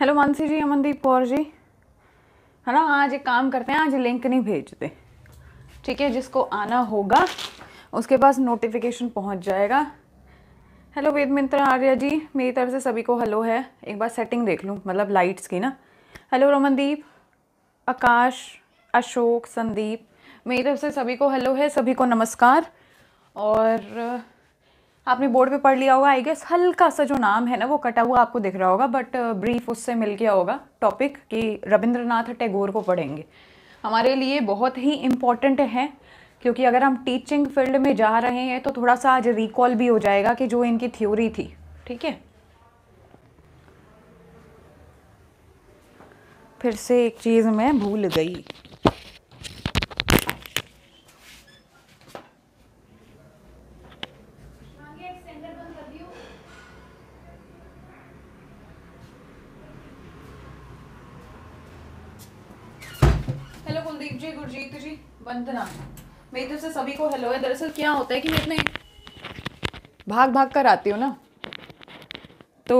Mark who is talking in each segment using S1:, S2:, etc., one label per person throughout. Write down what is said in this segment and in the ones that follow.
S1: hello Mansi ji Amandeep Kaur ji है ना आज एक काम करते हैं आज लिंक नहीं भेजते ठीक है जिसको आना होगा उसके पास नोटिफिकेशन पहुंच जाएगा हेलो वेद मित्र आर्या जी मेरी तरफ से सभी को हेलो है एक बार सेटिंग देख लूँ मतलब लाइट्स की ना हेलो रमनदीप आकाश अशोक संदीप मेरी तरफ से सभी को हेलो है सभी को नमस्कार और आपने बोर्ड पे पढ़ लिया होगा आई गेस हल्का सा जो नाम है ना वो कटा हुआ आपको दिख रहा होगा बट ब्रीफ uh, उससे मिल गया होगा टॉपिक कि रविंद्रनाथ टैगोर को पढ़ेंगे हमारे लिए बहुत ही इम्पॉर्टेंट है क्योंकि अगर हम टीचिंग फील्ड में जा रहे हैं तो थोड़ा सा आज रिकॉल भी हो जाएगा कि जो इनकी थ्योरी थी ठीक है फिर से एक चीज़ मैं भूल गई हेलो है दरअसल क्या होता है कि मैं इतने भाग भाग कर आती हूँ ना तो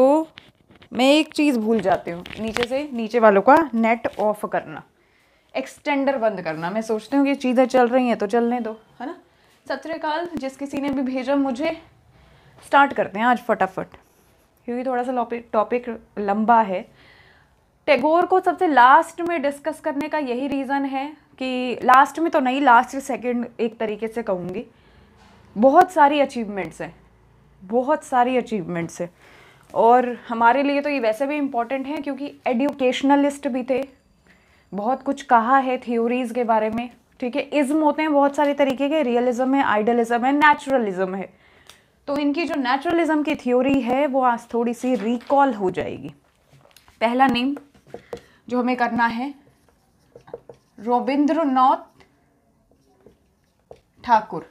S1: मैं एक चीज़ भूल जाती हूँ नीचे से नीचे वालों का नेट ऑफ करना एक्सटेंडर बंद करना मैं सोचती हूँ कि चीज़ें चल रही हैं तो चलने दो है ना सतरकाल जिस किसी ने भी भेजा मुझे स्टार्ट करते हैं आज फटाफट क्योंकि थोड़ा सा टॉपिक लंबा है टैगोर को सबसे लास्ट में डिस्कस करने का यही रीज़न है कि लास्ट में तो नहीं लास्ट सेकंड एक तरीके से कहूँगी बहुत सारी अचीवमेंट्स हैं बहुत सारी अचीवमेंट्स हैं और हमारे लिए तो ये वैसे भी इम्पॉर्टेंट हैं क्योंकि एडुकेशनलिस्ट भी थे बहुत कुछ कहा है थ्योरीज़ के बारे में ठीक है इज़्म होते हैं बहुत सारे तरीके के रियलिज़म है आइडलिज़म है नेचुरलिज़म है तो इनकी जो नेचुरलिज़म की थ्योरी है वो आज थोड़ी सी रिकॉल हो जाएगी पहला नेम जो हमें करना है रविंद्रनाथ ठाकुर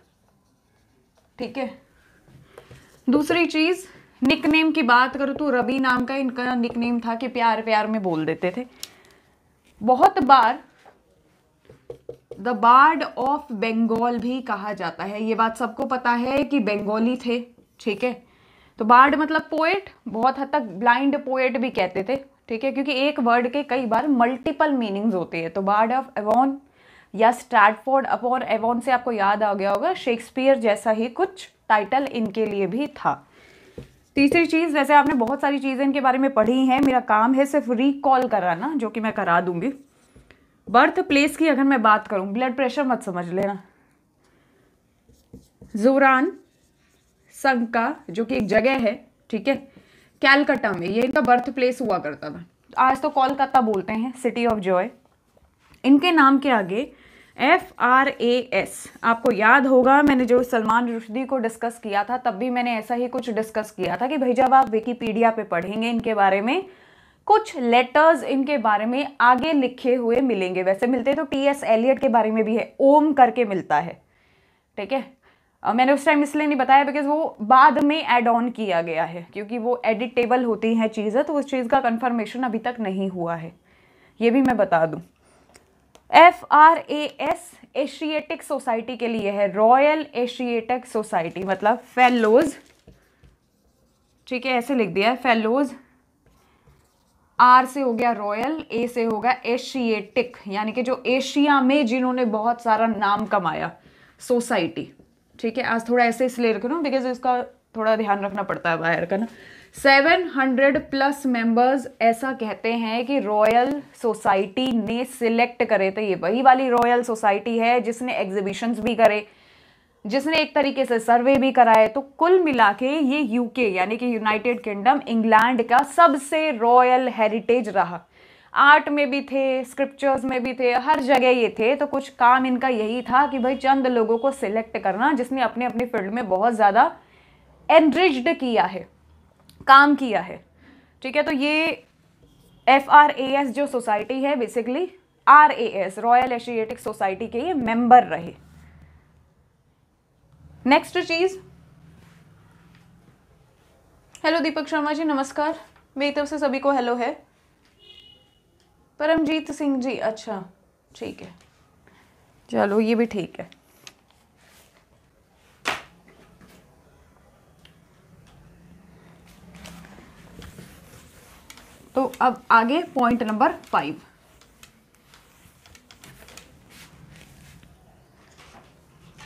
S1: ठीक है दूसरी चीज निकनेम की बात करूं तो रवि नाम का इनका निकनेम था कि प्यार प्यार में बोल देते थे बहुत बार द बार्ड ऑफ बंगाल भी कहा जाता है ये बात सबको पता है कि बंगाली थे ठीक है तो बार्ड मतलब पोएट बहुत हद तक ब्लाइंड पोएट भी कहते थे ठीक है क्योंकि एक वर्ड के कई बार मल्टीपल मीनिंग्स होते हैं तो बार्ड ऑफ एवॉन या स्टैटफोर्ड अपॉन एवॉन से आपको याद आ गया होगा शेक्सपियर जैसा ही कुछ टाइटल इनके लिए भी था तीसरी चीज़ वैसे आपने बहुत सारी चीज़ें इनके बारे में पढ़ी हैं मेरा काम है सिर्फ रिकॉल कराना जो कि मैं करा दूंगी बर्थ प्लेस की अगर मैं बात करूं ब्लड प्रेशर मत समझ लेना जोरान संका जो कि एक जगह है ठीक है कैलकाटा में ये इनका बर्थ प्लेस हुआ करता था आज तो कोलकाता बोलते हैं सिटी ऑफ जॉय इनके नाम के आगे एफ आर ए एस आपको याद होगा मैंने जो सलमान रुश्दी को डिस्कस किया था तब भी मैंने ऐसा ही कुछ डिस्कस किया था कि भाई जब आप विकीपीडिया पे पढ़ेंगे इनके बारे में कुछ लेटर्स इनके बारे में आगे लिखे हुए मिलेंगे वैसे मिलते तो टी एस एलियट के बारे में भी है ओम करके मिलता है ठीक है मैंने उस टाइम इसलिए नहीं बताया बिकॉज वो बाद में एड ऑन किया गया है क्योंकि वो एडिटेबल होती हैं चीज़ें तो उस चीज़ का कन्फर्मेशन अभी तक नहीं हुआ है ये भी मैं बता दूँ F R A S Asiatic Society के लिए है रॉयल एशिएटिक सोसाइटी मतलब फेलोज ठीक है ऐसे लिख दिया है फेलोज आर से हो गया रॉयल ए से होगा एशिएटिक यानी कि जो एशिया में जिन्होंने बहुत सारा नाम कमाया सोसाइटी ठीक है आज थोड़ा ऐसे इसलिए रखो ना बिकॉज इसका थोड़ा ध्यान रखना पड़ता है वायर का ना सेवन हंड्रेड प्लस मेंबर्स ऐसा कहते हैं कि रॉयल सोसाइटी ने सिलेक्ट करे थे ये वही वाली रॉयल सोसाइटी है जिसने एग्जीबिशंस भी करे जिसने एक तरीके से सर्वे भी कराए तो कुल मिला के ये यूके यानी कि यूनाइटेड किंगडम इंग्लैंड का सबसे रॉयल हेरिटेज रहा आर्ट में भी थे स्क्रिप्चर्स में भी थे हर जगह ये थे तो कुछ काम इनका यही था कि भाई चंद लोगों को सिलेक्ट करना जिसने अपने अपने फील्ड में बहुत ज़्यादा एनरिच्ड किया है काम किया है ठीक है तो ये एफ आर ए एस जो सोसाइटी है basically R A S Royal Asiatic Society के ये मेंबर रहे नेक्स्ट चीज हेलो दीपक शर्मा जी नमस्कार मेरी तरफ से सभी को हेलो है परमजीत सिंह जी अच्छा ठीक है चलो ये भी ठीक है तो अब आगे पॉइंट नंबर फाइव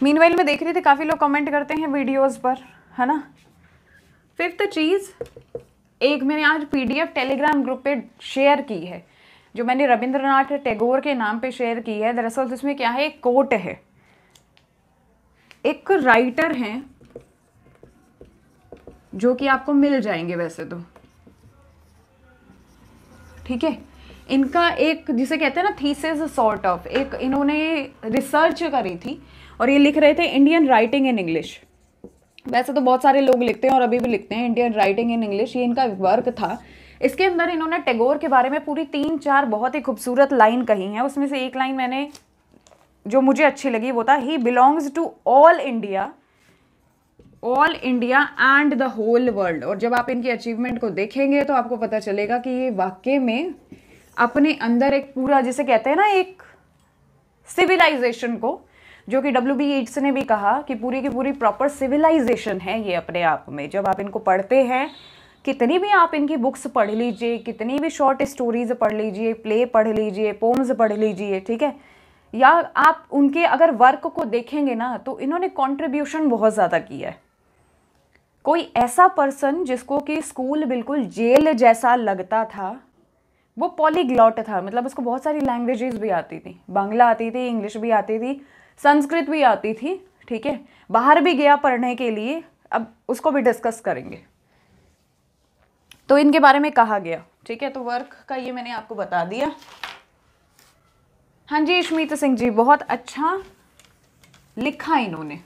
S1: मीनवाइल में देख रही थी काफ़ी लोग कमेंट करते हैं वीडियोस पर है ना फिफ्थ चीज़ एक मैंने आज पीडीएफ टेलीग्राम ग्रुप पे शेयर की है जो मैंने रविंद्रनाथ टैगोर के नाम पे शेयर की है दरअसल तो इसमें क्या है एक कोट है एक राइटर हैं जो कि आपको मिल जाएंगे वैसे तो ठीक है इनका एक जिसे कहते हैं ना थीसेस सॉर्ट ऑफ एक इन्होंने रिसर्च करी थी और ये लिख रहे थे इंडियन राइटिंग इन इंग्लिश वैसे तो बहुत सारे लोग लिखते हैं और अभी भी लिखते हैं इंडियन राइटिंग इन इंग्लिश ये इनका वर्क था इसके अंदर इन्होंने टैगोर के बारे में पूरी तीन चार बहुत ही खूबसूरत लाइन कही हैं उसमें से एक लाइन मैंने जो मुझे अच्छी लगी वो था ही belongs to all India all India and the whole world और जब आप इनकी अचीवमेंट को देखेंगे तो आपको पता चलेगा कि ये वाक्य में अपने अंदर एक पूरा जिसे कहते हैं ना एक सिविलाइजेशन को जो कि डब्ल्यू बी एड्स ने भी कहा कि पूरी की पूरी प्रॉपर सिविलाइजेशन है ये अपने आप में जब आप इनको पढ़ते हैं कितनी भी आप इनकी बुक्स पढ़ लीजिए कितनी भी शॉर्ट स्टोरीज पढ़ लीजिए प्ले पढ़ लीजिए पोम्स पढ़ लीजिए ठीक है या आप उनके अगर वर्क को देखेंगे ना तो इन्होंने कंट्रीब्यूशन बहुत ज़्यादा किया है कोई ऐसा पर्सन जिसको कि स्कूल बिल्कुल जेल जैसा लगता था वो पॉलीग्लॉट था मतलब उसको बहुत सारी लैंग्वेजेस भी आती थी बांग्ला आती थी इंग्लिश भी आती थी संस्कृत भी आती थी ठीक है बाहर भी गया पढ़ने के लिए अब उसको भी डिस्कस करेंगे तो इनके बारे में कहा गया ठीक है तो वर्क का ये मैंने आपको बता दिया हाँ जी इशमीत सिंह जी बहुत अच्छा लिखा इन्होंने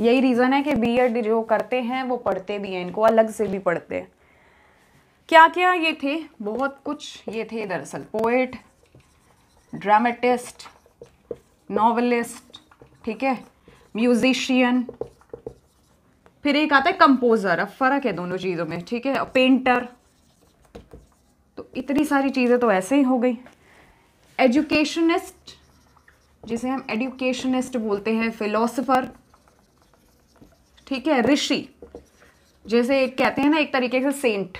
S1: यही रीज़न है कि बीएड जो करते हैं वो पढ़ते भी हैं इनको अलग से भी पढ़ते हैं क्या क्या ये थे बहुत कुछ ये थे दरअसल पोएट ड्रामेटिस्ट नॉवलिस्ट ठीक है म्यूजिशियन फिर एक आता है कंपोज़र अब फ़र्क है दोनों चीज़ों में ठीक है पेंटर तो इतनी सारी चीज़ें तो ऐसे ही हो गई एजुकेशनिस्ट जिसे हम एडुकेशनिस्ट बोलते हैं फिलोसोफर ठीक है ऋषि जैसे एक कहते हैं ना एक तरीके से सेंट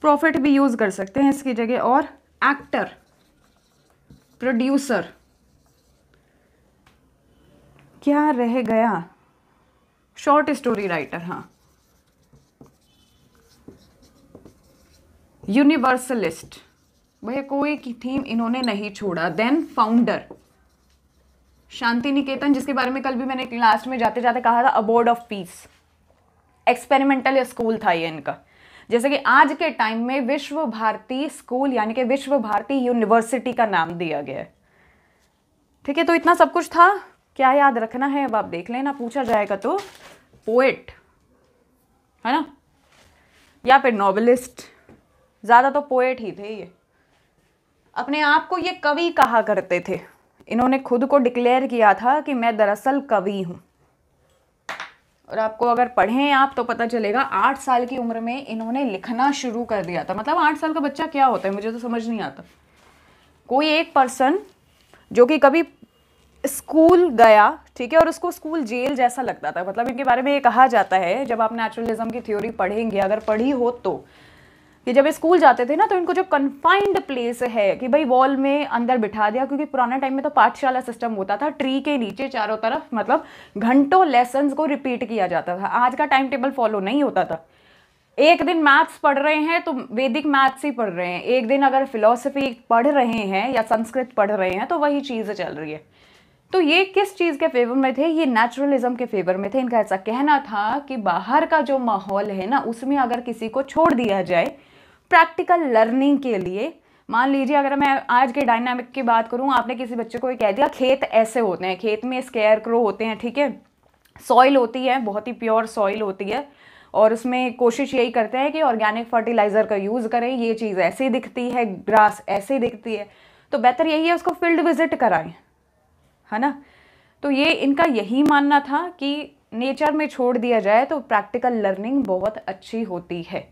S1: प्रॉफिट भी यूज़ कर सकते हैं इसकी जगह और एक्टर प्रोड्यूसर क्या रह गया शॉर्ट स्टोरी राइटर हाँ यूनिवर्सलिस्ट भैया कोई की थीम इन्होंने नहीं छोड़ा देन फाउंडर शांति निकेतन जिसके बारे में कल भी मैंने लास्ट में जाते जाते कहा था abode of peace experimental school था ये इनका जैसे कि आज के टाइम में विश्व भारती स्कूल यानी कि विश्व भारती यूनिवर्सिटी का नाम दिया गया है ठीक है तो इतना सब कुछ था क्या याद रखना है अब आप देख लेना पूछा जाएगा तो पोएट है ना या फिर नॉवलिस्ट ज़्यादा तो पोएट ही थे ये अपने आप को ये कवि कहा करते थे इन्होंने खुद को डिक्लेयर किया था कि मैं दरअसल कवि हूँ और आपको अगर पढ़ें आप तो पता चलेगा आठ साल की उम्र में इन्होंने लिखना शुरू कर दिया था मतलब आठ साल का बच्चा क्या होता है मुझे तो समझ नहीं आता कोई एक पर्सन जो कि कभी स्कूल गया ठीक है और उसको स्कूल जेल जैसा लगता था मतलब इनके बारे में ये कहा जाता है जब आप नेचुरलिज्म की थ्योरी पढ़ेंगे अगर पढ़ी हो तो कि जब ये स्कूल जाते थे ना तो इनको जो कन्फाइंड प्लेस है कि भाई वॉल में अंदर बिठा दिया क्योंकि पुराने टाइम में तो पाठशाला सिस्टम होता था ट्री के नीचे चारों तरफ मतलब घंटों लेसन को रिपीट किया जाता था आज का टाइम टेबल फॉलो नहीं होता था एक दिन मैथ्स पढ़ रहे हैं तो वैदिक मैथ्स ही पढ़ रहे हैं एक दिन अगर फिलोसफी पढ़ रहे हैं या संस्कृत पढ़ रहे हैं तो वही चीज़ चल रही है तो ये किस चीज़ के फेवर में थे ये नेचुरलिज्म के फेवर में थे इनका ऐसा कहना था कि बाहर का जो माहौल है ना उसमें अगर किसी को छोड़ दिया जाए प्रैक्टिकल लर्निंग के लिए मान लीजिए अगर मैं आज के डायनामिक की बात करूँ आपने किसी बच्चे को ये कह दिया खेत ऐसे होते हैं खेत में स्केयर क्रो होते हैं ठीक है सॉइल होती है बहुत ही प्योर सॉइल होती है और उसमें कोशिश यही करते हैं कि ऑर्गेनिक फर्टिलाइज़र का यूज़ करें ये चीज़ ऐसे दिखती है ग्रास ऐसे दिखती है तो बेहतर यही है उसको फील्ड विज़िट कराएं है ना तो ये इनका यही मानना था कि नेचर में छोड़ दिया जाए तो प्रैक्टिकल लर्निंग बहुत अच्छी होती है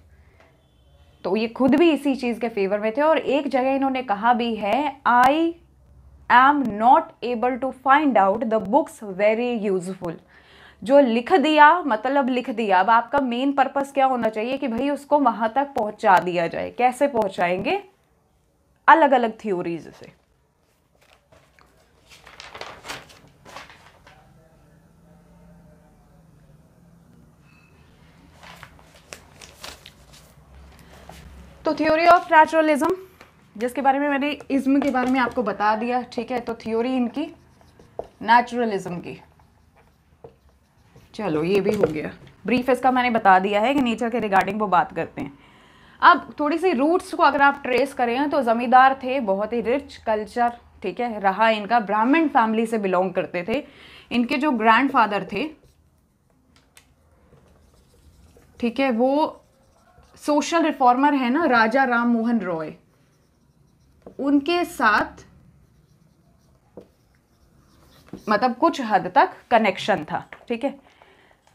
S1: तो ये खुद भी इसी चीज़ के फेवर में थे और एक जगह इन्होंने कहा भी है I am not able to find out the books very useful जो लिख दिया मतलब लिख दिया अब आपका मेन पर्पस क्या होना चाहिए कि भाई उसको वहाँ तक पहुँचा दिया जाए कैसे पहुँचाएंगे अलग अलग थ्योरीज से तो थ्योरी ऑफ नेचुरलिज्म जिसके बारे में मैंने इज्म के बारे में आपको बता दिया ठीक है तो थ्योरी इनकी नेचुरलिज्म की चलो ये भी हो गया ब्रीफ इसका मैंने बता दिया है कि नेचर के रिगार्डिंग वो बात करते हैं अब थोड़ी सी रूट्स को अगर आप ट्रेस करें तो ज़मींदार थे बहुत ही रिच कल्चर ठीक है रहा इनका ब्राह्मण फैमिली से बिलोंग करते थे इनके जो ग्रैंडफादर थे ठीक है वो सोशल रिफॉर्मर है ना राजा राम मोहन रॉय उनके साथ मतलब कुछ हद तक कनेक्शन था ठीक है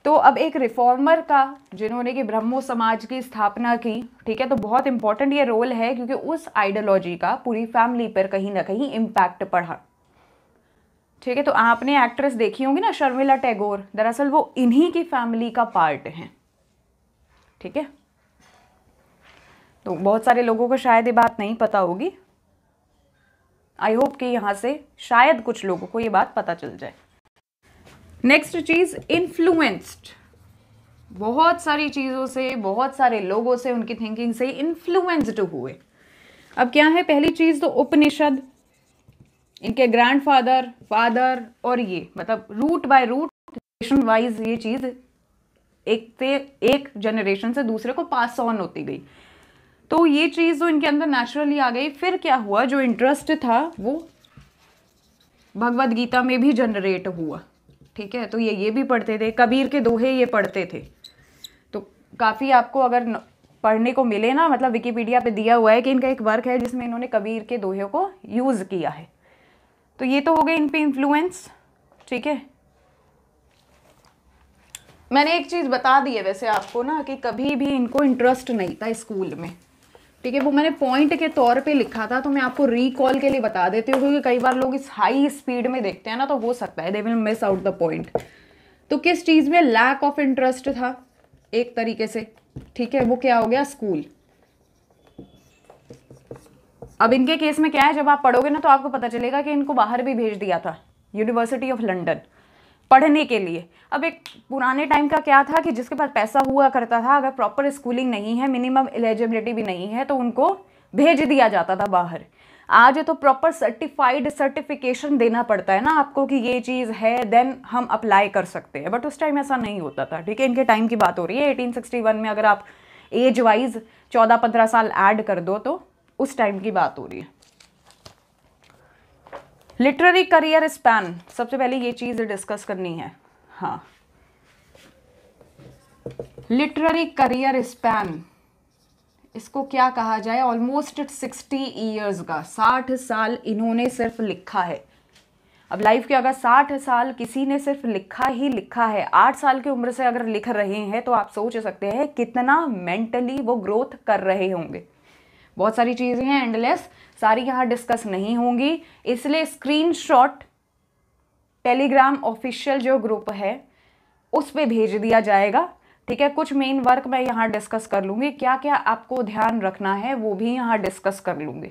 S1: तो अब एक रिफॉर्मर का जिन्होंने कि ब्रह्मो समाज की स्थापना की ठीक है तो बहुत इंपॉर्टेंट ये रोल है क्योंकि उस आइडियोलॉजी का पूरी फैमिली पर कहीं ना कहीं इम्पैक्ट पड़ा ठीक है तो आपने एक्ट्रेस देखी होंगी ना शर्मिला टैगोर दरअसल वो इन्हीं की फैमिली का पार्ट है ठीक है तो बहुत सारे लोगों को शायद ये बात नहीं पता होगी आई होप कि यहाँ से शायद कुछ लोगों को ये बात पता चल जाए नेक्स्ट चीज़ इन्फ्लुएंस्ड बहुत सारी चीज़ों से बहुत सारे लोगों से उनकी थिंकिंग से इन्फ्लुएंस्ड हुए अब क्या है पहली चीज़ तो उपनिषद इनके ग्रैंडफादर फादर और ये मतलब root by root generation wise ये चीज़ एक से एक जनरेशन से दूसरे को पास ऑन होती गई तो ये चीज़ जो तो इनके अंदर नेचुरली आ गई फिर क्या हुआ जो इंटरेस्ट था वो भगवद गीता में भी जनरेट हुआ ठीक है तो ये ये भी पढ़ते थे कबीर के दोहे ये पढ़ते थे तो काफ़ी आपको अगर पढ़ने को मिले ना मतलब विकीपीडिया पे दिया हुआ है कि इनका एक वर्क है जिसमें इन्होंने कबीर के दोहे को यूज़ किया है तो ये तो हो गए इन पे इन्फ्लुएंस ठीक है मैंने एक चीज़ बता दी है वैसे आपको ना कि कभी भी इनको इंटरेस्ट नहीं था स्कूल में ठीक है वो मैंने पॉइंट के तौर पे लिखा था तो मैं आपको रिकॉल के लिए बता देती हूँ क्योंकि कई बार लोग इस हाई स्पीड में देखते हैं ना तो हो सकता है they will miss out the point तो किस चीज़ में लैक ऑफ इंटरेस्ट था एक तरीके से ठीक है वो क्या हो गया स्कूल अब इनके केस में क्या है जब आप पढ़ोगे ना तो आपको पता चलेगा कि इनको बाहर भी भेज दिया था यूनिवर्सिटी ऑफ लंडन पढ़ने के लिए अब एक पुराने टाइम का क्या था कि जिसके पास पैसा हुआ करता था अगर प्रॉपर स्कूलिंग नहीं है मिनिमम एलिजिबिलिटी भी नहीं है तो उनको भेज दिया जाता था बाहर आज तो प्रॉपर सर्टिफाइड सर्टिफिकेशन देना पड़ता है ना आपको कि ये चीज़ है देन हम अप्लाई कर सकते हैं बट उस टाइम ऐसा नहीं होता था ठीक है इनके टाइम की बात हो रही है 1861 में अगर आप एज वाइज 14-15 साल ऐड कर दो तो उस टाइम की बात हो रही है लिटरेरी करियर स्पैन सबसे पहले ये चीज़ डिस्कस करनी है हाँ लिटरेरी करियर स्पैन इसको क्या कहा जाए ऑलमोस्ट सिक्सटी ईयर्स का साठ साल इन्होंने सिर्फ लिखा है अब लाइफ के अगर साठ साल किसी ने सिर्फ लिखा ही लिखा है आठ साल की उम्र से अगर लिख रहे हैं तो आप सोच सकते हैं कितना मेंटली वो ग्रोथ कर रहे होंगे बहुत सारी चीज़ें हैं एंडलेस सारी यहाँ डिस्कस नहीं होंगी इसलिए स्क्रीनशॉट टेलीग्राम ऑफिशियल जो ग्रुप है उस पर भेज दिया जाएगा ठीक है कुछ मेन वर्क मैं यहाँ डिस्कस कर लूँगी क्या क्या आपको ध्यान रखना है वो भी यहाँ डिस्कस कर लूँगी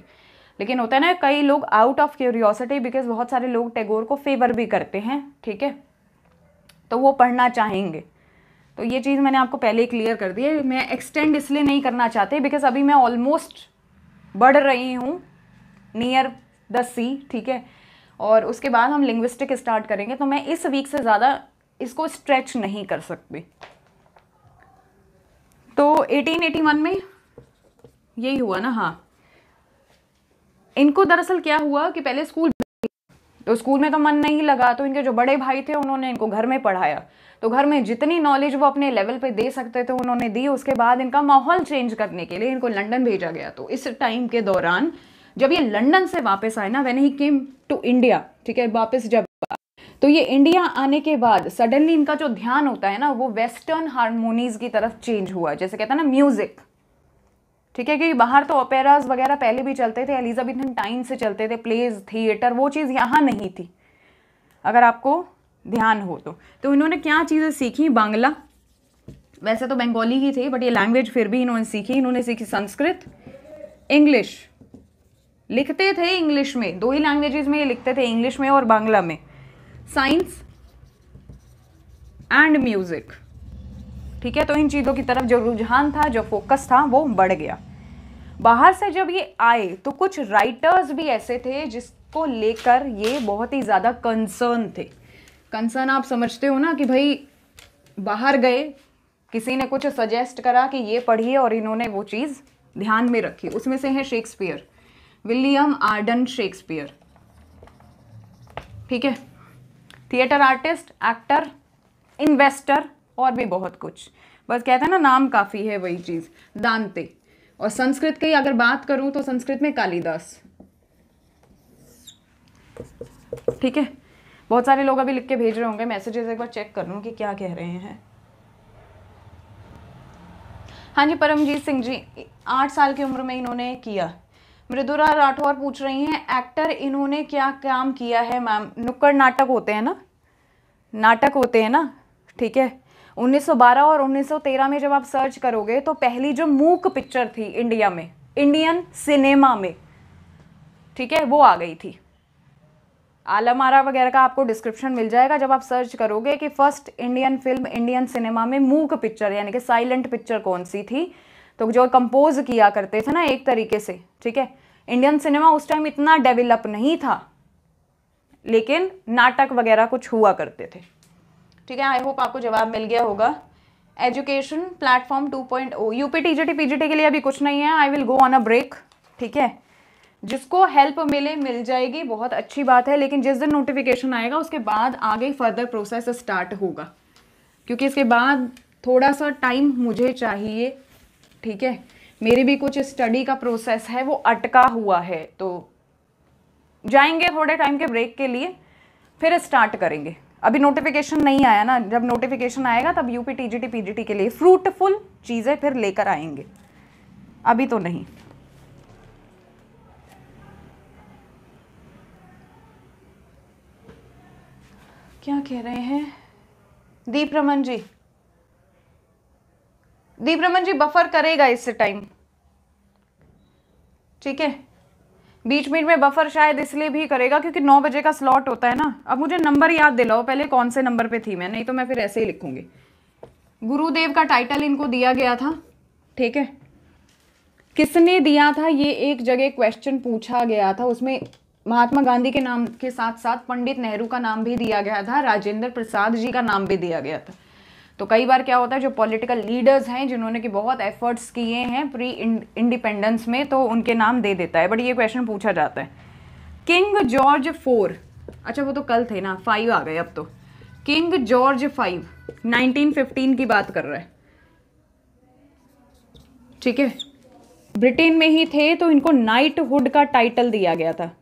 S1: लेकिन होता है ना कई लोग आउट ऑफ क्यूरियोसिटी बिकॉज बहुत सारे लोग टैगोर को फेवर भी करते हैं ठीक है तो वो पढ़ना चाहेंगे तो ये चीज़ मैंने आपको पहले ही क्लियर कर दी है मैं एक्सटेंड इसलिए नहीं करना चाहती बिकॉज अभी मैं ऑलमोस्ट बढ़ रही हूँ नियर द सी ठीक है और उसके बाद हम लिंग्विस्टिक स्टार्ट करेंगे तो मैं इस वीक से ज़्यादा इसको स्ट्रेच नहीं कर सकती तो 1881 में यही हुआ ना हाँ इनको दरअसल क्या हुआ कि पहले स्कूल तो स्कूल में तो मन नहीं लगा तो इनके जो बड़े भाई थे उन्होंने इनको घर में पढ़ाया तो घर में जितनी नॉलेज वो अपने लेवल पे दे सकते थे उन्होंने दी उसके बाद इनका माहौल चेंज करने के लिए इनको लंदन भेजा गया तो इस टाइम के दौरान जब ये लंदन से वापस आए ना when he came to India ठीक है वापस जब तो ये इंडिया आने के बाद सडनली इनका जो ध्यान होता है ना वो वेस्टर्न हारमोनीज की तरफ चेंज हुआ जैसे कहता है ना म्यूजिक ठीक है क्योंकि बाहर तो ओपेराज वगैरह पहले भी चलते थे एलिजाबेथन टाइम से चलते थे प्लेज थिएटर वो चीज़ यहाँ नहीं थी अगर आपको ध्यान हो तो तो इन्होंने क्या चीज़ें सीखी बांग्ला वैसे तो बंगाली ही थे बट ये लैंग्वेज फिर भी इन्होंने सीखी इन्होंने सीखी संस्कृत इंग्लिश लिखते थे इंग्लिश में दो ही लैंग्वेजेस में ये लिखते थे इंग्लिश में और बांग्ला में साइंस एंड म्यूज़िक ठीक है तो इन चीज़ों की तरफ जो रुझान था जो फोकस था वो बढ़ गया बाहर से जब ये आए तो कुछ राइटर्स भी ऐसे थे जिसको लेकर ये बहुत ही ज़्यादा कंसर्न थे कंसर्न आप समझते हो ना कि भाई बाहर गए किसी ने कुछ सजेस्ट करा कि ये पढ़िए और इन्होंने वो चीज़ ध्यान में रखी उसमें से है शेक्सपियर विलियम आर्डन शेक्सपियर ठीक है थिएटर आर्टिस्ट एक्टर इन्वेस्टर और भी बहुत कुछ बस कहते हैं ना नाम काफ़ी है वही चीज़ दानते और संस्कृत की अगर बात करूं तो संस्कृत में कालिदास ठीक है बहुत सारे लोग अभी लिख के भेज रहे होंगे मैसेजेस एक बार चेक कर लूँ कि क्या कह रहे हैं हाँ जी परमजीत सिंह जी आठ साल की उम्र में इन्होंने किया मृदुरा राठौर पूछ रही हैं एक्टर इन्होंने क्या काम किया है मैम नुक्कड़ नाटक होते हैं ना नाटक होते हैं ना ठीक है 1912 और 1913 में जब आप सर्च करोगे तो पहली जो मूक पिक्चर थी इंडिया में इंडियन सिनेमा में ठीक है वो आ गई थी आलमारा वगैरह का आपको डिस्क्रिप्शन मिल जाएगा जब आप सर्च करोगे कि first Indian film Indian cinema में मूक पिक्चर यानी कि साइलेंट पिक्चर कौन सी थी तो जो कंपोज किया करते थे ना एक तरीके से ठीक है इंडियन सिनेमा उस टाइम इतना डेवलप नहीं था लेकिन नाटक वगैरह कुछ हुआ करते थे ठीक है आई होप आपको जवाब मिल गया होगा education platform 2.0 UP TGT PGT के लिए अभी कुछ नहीं है I will go on a break ठीक है जिसको हेल्प मिले मिल जाएगी बहुत अच्छी बात है लेकिन जिस दिन नोटिफिकेशन आएगा उसके बाद आगे फर्दर प्रोसेस स्टार्ट होगा क्योंकि इसके बाद थोड़ा सा टाइम मुझे चाहिए ठीक है मेरी भी कुछ स्टडी का प्रोसेस है वो अटका हुआ है तो जाएंगे थोड़े टाइम के ब्रेक के लिए फिर स्टार्ट करेंगे अभी नोटिफिकेशन नहीं आया ना जब नोटिफिकेशन आएगा तब यूपी टीजीटी पीजीटी के लिए फ्रूटफुल चीज़ें फिर लेकर आएंगे अभी तो नहीं क्या कह रहे हैं दीप रमन जी दीप रमन जी बफर करेगा इससे टाइम ठीक है बीच बीच में बफर शायद इसलिए भी करेगा क्योंकि नौ बजे का स्लॉट होता है ना अब मुझे नंबर याद दिलाओ पहले कौन से नंबर पे थी मैं नहीं तो मैं फिर ऐसे ही लिखूंगी गुरुदेव का टाइटल इनको दिया गया था ठीक है किसने दिया था ये एक जगह क्वेश्चन पूछा गया था उसमें महात्मा गांधी के नाम के साथ साथ पंडित नेहरू का नाम भी दिया गया था राजेंद्र प्रसाद जी का नाम भी दिया गया था तो कई बार क्या होता है जो पॉलिटिकल लीडर्स हैं जिन्होंने कि बहुत एफर्ट्स किए हैं प्री इंडिपेंडेंस में तो उनके नाम दे देता है बट ये क्वेश्चन पूछा जाता है किंग जॉर्ज फोर अच्छा वो तो कल थे ना फाइव आ गए अब तो किंग जॉर्ज फाइव 1915 की बात कर रहा है ठीक है ब्रिटेन में ही थे तो इनको नाइटहुड का टाइटल दिया गया था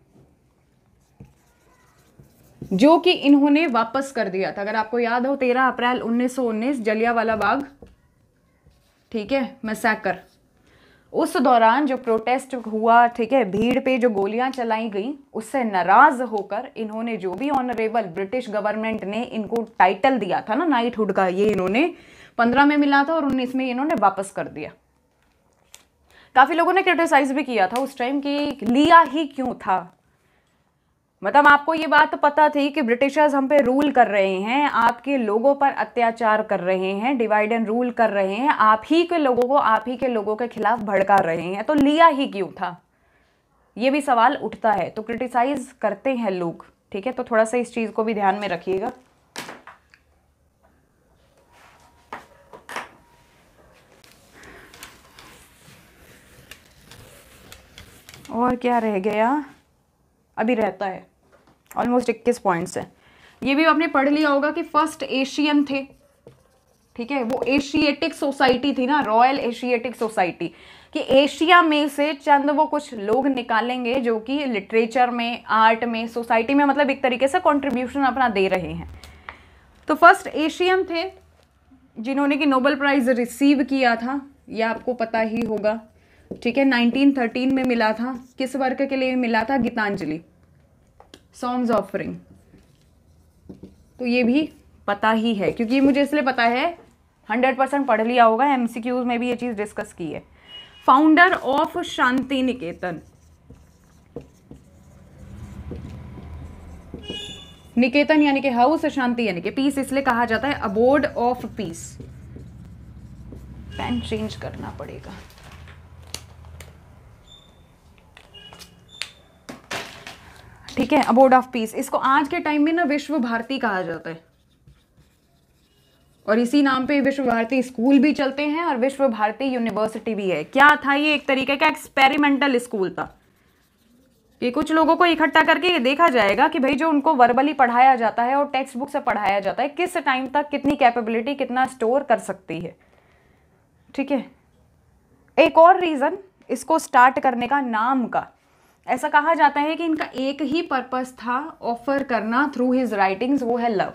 S1: जो कि इन्होंने वापस कर दिया था अगर आपको याद हो तेरह अप्रैल 1919 जलियावाला बाग ठीक है मैसेकर उस दौरान जो प्रोटेस्ट हुआ ठीक है भीड़ पे जो गोलियां चलाई गई उससे नाराज होकर इन्होंने जो भी ऑनरेबल ब्रिटिश गवर्नमेंट ने इनको टाइटल दिया था ना नाइटहुड का ये इन्होंने पंद्रह में मिला था और उन्नीस में इन्होंने वापस कर दिया काफ़ी लोगों ने क्रिटिसाइज भी किया था उस टाइम कि लिया ही क्यों था मतलब आपको ये बात तो पता थी कि ब्रिटिशर्स हम पे रूल कर रहे हैं आपके लोगों पर अत्याचार कर रहे हैं डिवाइड एंड रूल कर रहे हैं आप ही के लोगों को आप ही के लोगों के खिलाफ भड़का रहे हैं तो लिया ही क्यों था ये भी सवाल उठता है तो क्रिटिसाइज करते हैं लोग ठीक है तो थोड़ा सा इस चीज़ को भी ध्यान में रखिएगा और क्या रह गया अभी रहता है ऑलमोस्ट इक्कीस पॉइंट्स हैं ये भी आपने पढ़ लिया होगा कि फर्स्ट एशियन थे ठीक है वो एशिएटिक सोसाइटी थी ना रॉयल एशिएटिक सोसाइटी कि एशिया में से चंद वो कुछ लोग निकालेंगे जो कि लिटरेचर में आर्ट में सोसाइटी में मतलब एक तरीके से कंट्रीब्यूशन अपना दे रहे हैं तो फर्स्ट एशियन थे जिन्होंने कि नोबल प्राइज़ रिसीव किया था यह आपको पता ही होगा ठीक है 1913 में मिला था किस वर्क के लिए मिला था गीतांजलि सॉन्ग्स ऑफरिंग तो ये भी पता ही है क्योंकि मुझे इसलिए पता है हंड्रेड परसेंट पढ़ लिया होगा एमसीक्यूज में भी ये चीज़ डिस्कस की है फाउंडर ऑफ शांति निकेतन निकेतन यानी कि हाउस शांति यानी कि पीस इसलिए कहा जाता है abode of peace pen change करना पड़ेगा ठीक है अबोर्ड ऑफ पीस इसको आज के टाइम में ना विश्व भारती कहा जाता है और इसी नाम पे विश्व भारती स्कूल भी चलते हैं और विश्व भारती यूनिवर्सिटी भी है क्या था ये एक तरीके का एक्सपेरिमेंटल स्कूल था ये कुछ लोगों को इकट्ठा करके ये देखा जाएगा कि भाई जो उनको वर्बली पढ़ाया जाता है और टेक्स्ट बुक से पढ़ाया जाता है किस टाइम तक कितनी कैपेबिलिटी कितना स्टोर कर सकती है ठीक है एक और रीज़न इसको स्टार्ट करने का नाम का ऐसा कहा जाता है कि इनका एक ही पर्पस था ऑफर करना थ्रू हिज राइटिंग्स वो है लव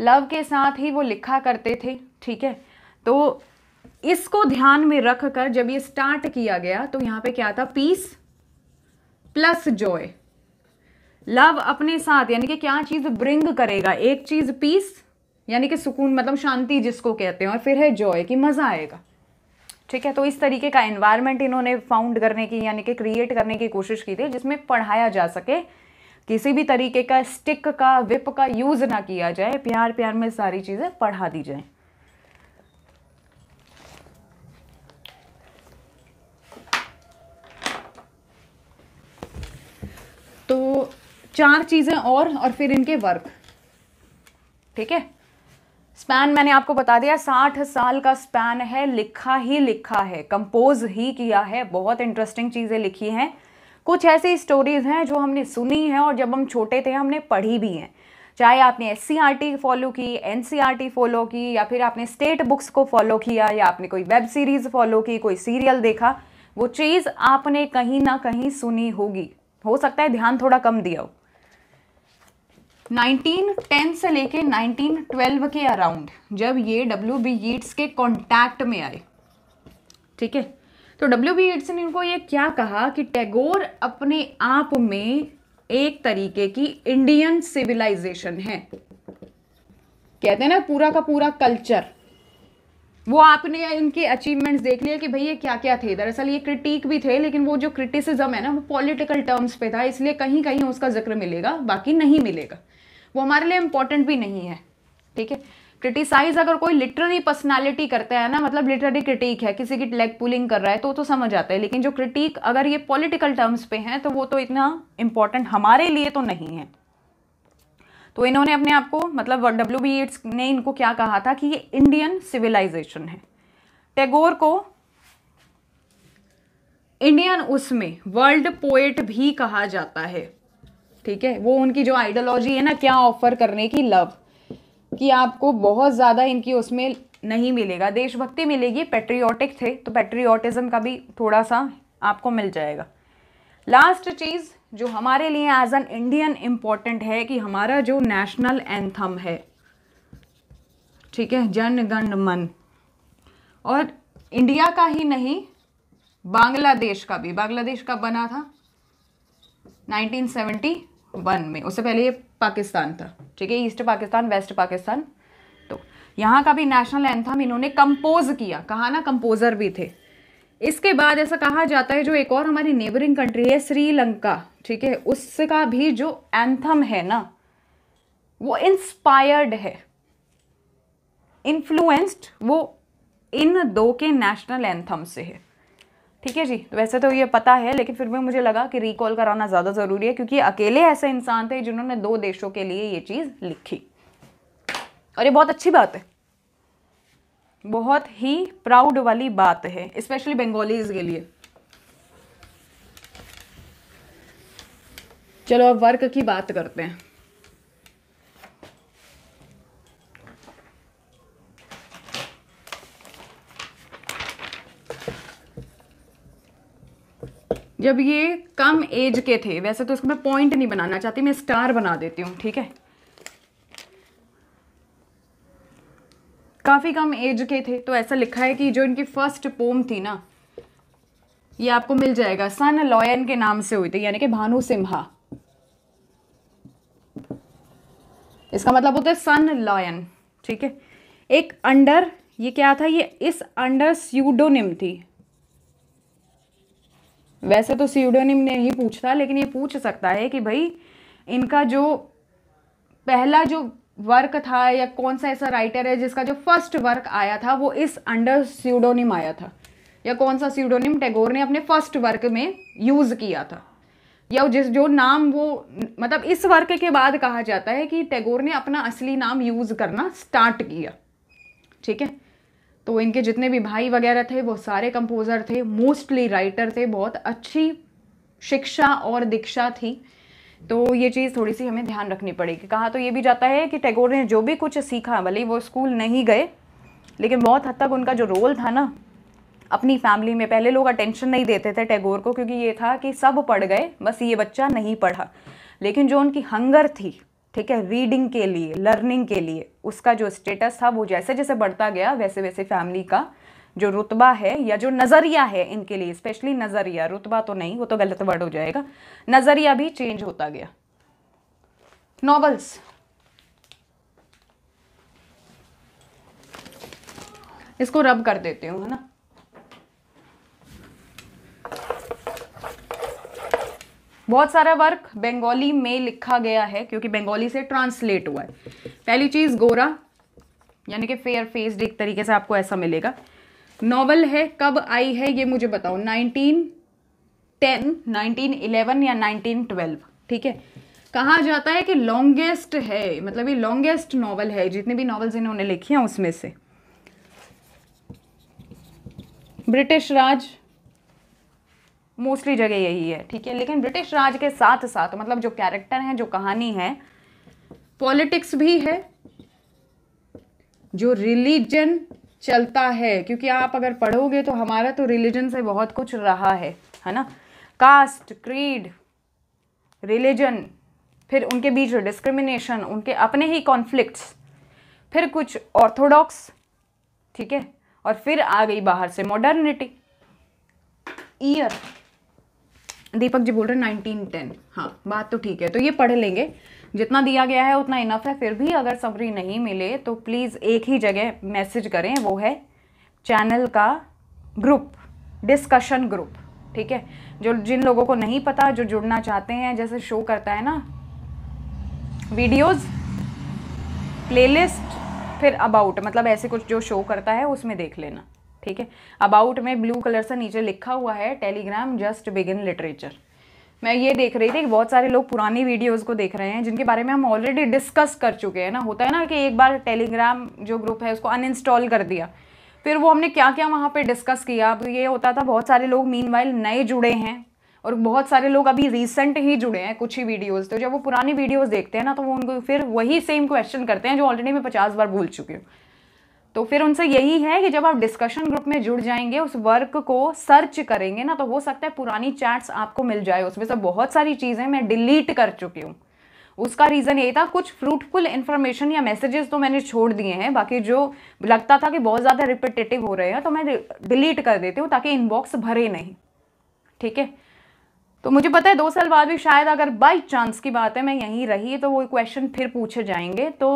S1: लव के साथ ही वो लिखा करते थे ठीक है तो इसको ध्यान में रख कर जब ये स्टार्ट किया गया तो यहाँ पे क्या था पीस प्लस जॉय लव अपने साथ यानी कि क्या चीज़ ब्रिंग करेगा एक चीज़ पीस यानी कि सुकून मतलब शांति जिसको कहते हैं और फिर है जॉय कि मज़ा आएगा ठीक है तो इस तरीके का एनवायरनमेंट इन्होंने फाउंड करने की यानी कि क्रिएट करने की कोशिश की थी जिसमें पढ़ाया जा सके किसी भी तरीके का स्टिक का विप का यूज़ ना किया जाए प्यार प्यार में सारी चीज़ें पढ़ा दी जाए तो चार चीज़ें और और फिर इनके वर्क ठीक है स्पैन मैंने आपको बता दिया साठ साल का स्पैन है लिखा ही लिखा है कंपोज ही किया है बहुत इंटरेस्टिंग चीज़ें लिखी हैं कुछ ऐसी स्टोरीज़ हैं जो हमने सुनी हैं और जब हम छोटे थे हमने पढ़ी भी हैं चाहे आपने एस फॉलो की एन फॉलो की या फिर आपने स्टेट बुक्स को फॉलो किया या आपने कोई वेब सीरीज़ फॉलो की कोई सीरियल देखा वो चीज़ आपने कहीं ना कहीं सुनी होगी हो सकता है ध्यान थोड़ा कम दिया हो 1910 से लेके 1912 के अराउंड जब ये डब्ल्यू बी ईट्स के कांटेक्ट में आए ठीक है तो डब्ल्यू बी ईट्स ने इनको ये क्या कहा कि टैगोर अपने आप में एक तरीके की इंडियन सिविलाइजेशन है कहते हैं ना पूरा का पूरा कल्चर वो आपने इनके अचीवमेंट्स देख लिए कि भाई ये क्या क्या थे दरअसल ये क्रिटिक भी थे लेकिन वो जो क्रिटिसिज्म है ना वो पॉलिटिकल टर्म्स पे था इसलिए कहीं कहीं उसका जिक्र मिलेगा बाकी नहीं मिलेगा वो हमारे लिए इंपॉर्टेंट भी नहीं है ठीक है क्रिटिसाइज अगर कोई लिटररी पर्सनालिटी करता है ना मतलब लिटररी क्रिटिक है किसी की लेग पुलिंग कर रहा है तो तो समझ आता है लेकिन जो क्रिटिक अगर ये पॉलिटिकल टर्म्स पे हैं तो वो तो इतना इंपॉर्टेंट हमारे लिए तो नहीं है तो इन्होंने अपने आप को मतलब डब्ल्यू बी एड्स ने इनको क्या कहा था कि ये इंडियन सिविलाइजेशन है टैगोर को इंडियन उसमें वर्ल्ड पोएट भी कहा जाता है ठीक है वो उनकी जो आइडियोलॉजी है ना क्या ऑफर करने की लव कि आपको बहुत ज़्यादा इनकी उसमें नहीं मिलेगा देशभक्ति मिलेगी पेट्रियाटिक थे तो पेट्रियाटिज़म का भी थोड़ा सा आपको मिल जाएगा लास्ट चीज़ जो हमारे लिए एज एन इंडियन इम्पॉर्टेंट है कि हमारा जो नेशनल एंथम है ठीक है जन गण मन और इंडिया का ही नहीं बांग्लादेश का भी बांग्लादेश का बना था 1971 में उससे पहले ये पाकिस्तान था ठीक है ईस्ट पाकिस्तान वेस्ट पाकिस्तान तो यहाँ का भी नेशनल एंथम इन्होंने कंपोज किया कहा ना कंपोजर भी थे इसके बाद ऐसा कहा जाता है जो एक और हमारी नेबरिंग कंट्री है श्रीलंका ठीक है उसका भी जो एंथम है ना वो इंस्पायर्ड है इन्फ्लुएंस्ड वो इन दो के नेशनल एंथम से है ठीक है जी वैसे तो ये पता है लेकिन फिर भी मुझे लगा कि रिकॉल कराना ज़्यादा ज़रूरी है क्योंकि अकेले ऐसे इंसान थे जिन्होंने दो देशों के लिए ये चीज़ लिखी और ये बहुत अच्छी बात है बहुत ही प्राउड वाली बात है स्पेशली बंगालीज के लिए चलो अब वर्क की बात करते हैं जब ये कम एज के थे वैसे तो इसको मैं पॉइंट नहीं बनाना चाहती मैं स्टार बना देती हूँ ठीक है काफ़ी कम एज के थे तो ऐसा लिखा है कि जो इनकी फर्स्ट पोम थी ना ये आपको मिल जाएगा सन लॉयन के नाम से हुई थी यानी कि भानु सिम्हा इसका मतलब होता है सन लॉयन ठीक है एक अंडर ये क्या था ये इस अंडर स्यूडोनिम थी वैसे तो सीडोनिम नहीं पूछता लेकिन ये पूछ सकता है कि भाई इनका जो पहला जो वर्क था या कौन सा ऐसा राइटर है जिसका जो फर्स्ट वर्क आया था वो इस अंडर सीडोनिम आया था या कौन सा सीडोनिम टैगोर ने अपने फर्स्ट वर्क में यूज़ किया था या जिस जो नाम वो मतलब इस वर्क के बाद कहा जाता है कि टैगोर ने अपना असली नाम यूज़ करना स्टार्ट किया ठीक है तो इनके जितने भी भाई वगैरह थे वो सारे कंपोज़र थे मोस्टली राइटर थे बहुत अच्छी शिक्षा और दीक्षा थी तो ये चीज़ थोड़ी सी हमें ध्यान रखनी पड़ेगी कहा तो ये भी जाता है कि टैगोर ने जो भी कुछ सीखा भले वो स्कूल नहीं गए लेकिन बहुत हद तक उनका जो रोल था ना अपनी फैमिली में पहले लोग अटेंशन नहीं देते थे टैगोर को क्योंकि ये था कि सब पढ़ गए बस ये बच्चा नहीं पढ़ा लेकिन जो उनकी हंगर थी ठीक है रीडिंग के लिए लर्निंग के लिए उसका जो स्टेटस था वो जैसे जैसे बढ़ता गया वैसे वैसे फैमिली का जो रुतबा है या जो नज़रिया है इनके लिए स्पेशली नज़रिया रुतबा तो नहीं वो तो गलत वर्ड हो जाएगा नज़रिया भी चेंज होता गया नॉवल्स इसको रब कर देते हूँ है ना बहुत सारा वर्क बंगाली में लिखा गया है क्योंकि बंगाली से ट्रांसलेट हुआ है पहली चीज़ गोरा यानी कि फेयर फेस्ड एक तरीके से आपको ऐसा मिलेगा नॉवल है कब आई है ये मुझे बताओ नाइनटीन टेन नाइनटीन इलेवन या नाइनटीन ट्वेल्व ठीक है कहा जाता है कि लॉन्गेस्ट है मतलब ये लॉन्गेस्ट नॉवल है जितने भी नॉवल्स इन्होंने लिखी हैं उसमें से ब्रिटिश राज मोस्टली जगह यही है ठीक है लेकिन ब्रिटिश राज के साथ साथ मतलब जो कैरेक्टर हैं जो कहानी है पॉलिटिक्स भी है जो रिलीजन चलता है क्योंकि आप अगर पढ़ोगे तो हमारा तो रिलीजन से बहुत कुछ रहा है है ना कास्ट क्रीड रिलीजन फिर उनके बीच डिस्क्रिमिनेशन उनके अपने ही कॉन्फ्लिक्ट्स फिर कुछ ऑर्थोडॉक्स ठीक है और फिर आ गई बाहर से मॉडर्निटी ईयर दीपक जी बोल रहे नाइनटीन टेन हाँ बात तो ठीक है तो ये पढ़ लेंगे जितना दिया गया है उतना इनफ है फिर भी अगर समरी नहीं मिले तो प्लीज़ एक ही जगह मैसेज करें वो है चैनल का ग्रुप डिस्कशन ग्रुप ठीक है जो जिन लोगों को नहीं पता जो जुड़ना चाहते हैं जैसे शो करता है ना वीडियोस प्लेलिस्ट फिर अबाउट मतलब ऐसे कुछ जो शो करता है उसमें देख लेना ठीक है अबाउट में ब्लू कलर से नीचे लिखा हुआ है टेलीग्राम जस्ट बिगिन लिटरेचर मैं ये देख रही थी कि बहुत सारे लोग पुरानी वीडियोस को देख रहे हैं जिनके बारे में हम ऑलरेडी डिस्कस कर चुके हैं ना होता है ना कि एक बार टेलीग्राम जो ग्रुप है उसको अनइंस्टॉल कर दिया फिर वो हमने क्या क्या वहाँ पे डिस्कस किया अब ये होता था बहुत सारे लोग मीन नए जुड़े हैं और बहुत सारे लोग अभी रिसेंट ही जुड़े हैं कुछ ही वीडियोस तो जब वो पुरानी वीडियोस देखते हैं ना तो वो उनको फिर वही सेम क्वेश्चन करते हैं जो ऑलरेडी मैं पचास बार बोल चुकी हूँ तो फिर उनसे यही है कि जब आप डिस्कशन ग्रुप में जुड़ जाएंगे उस वर्क को सर्च करेंगे ना तो हो सकता है पुरानी चैट्स आपको मिल जाए उसमें से बहुत सारी चीज़ें मैं डिलीट कर चुकी हूँ उसका रीज़न ये था कुछ फ्रूटफुल इन्फॉर्मेशन या मैसेजेस तो मैंने छोड़ दिए हैं बाकी जो लगता था कि बहुत ज़्यादा रिपीटेटिव हो रहे हैं तो मैं डिलीट कर देती हूँ ताकि इनबॉक्स भरे नहीं ठीक है तो मुझे पता है दो साल बाद भी शायद अगर बाई चांस की बात है मैं यहीं रही तो वो क्वेश्चन फिर पूछे जाएंगे तो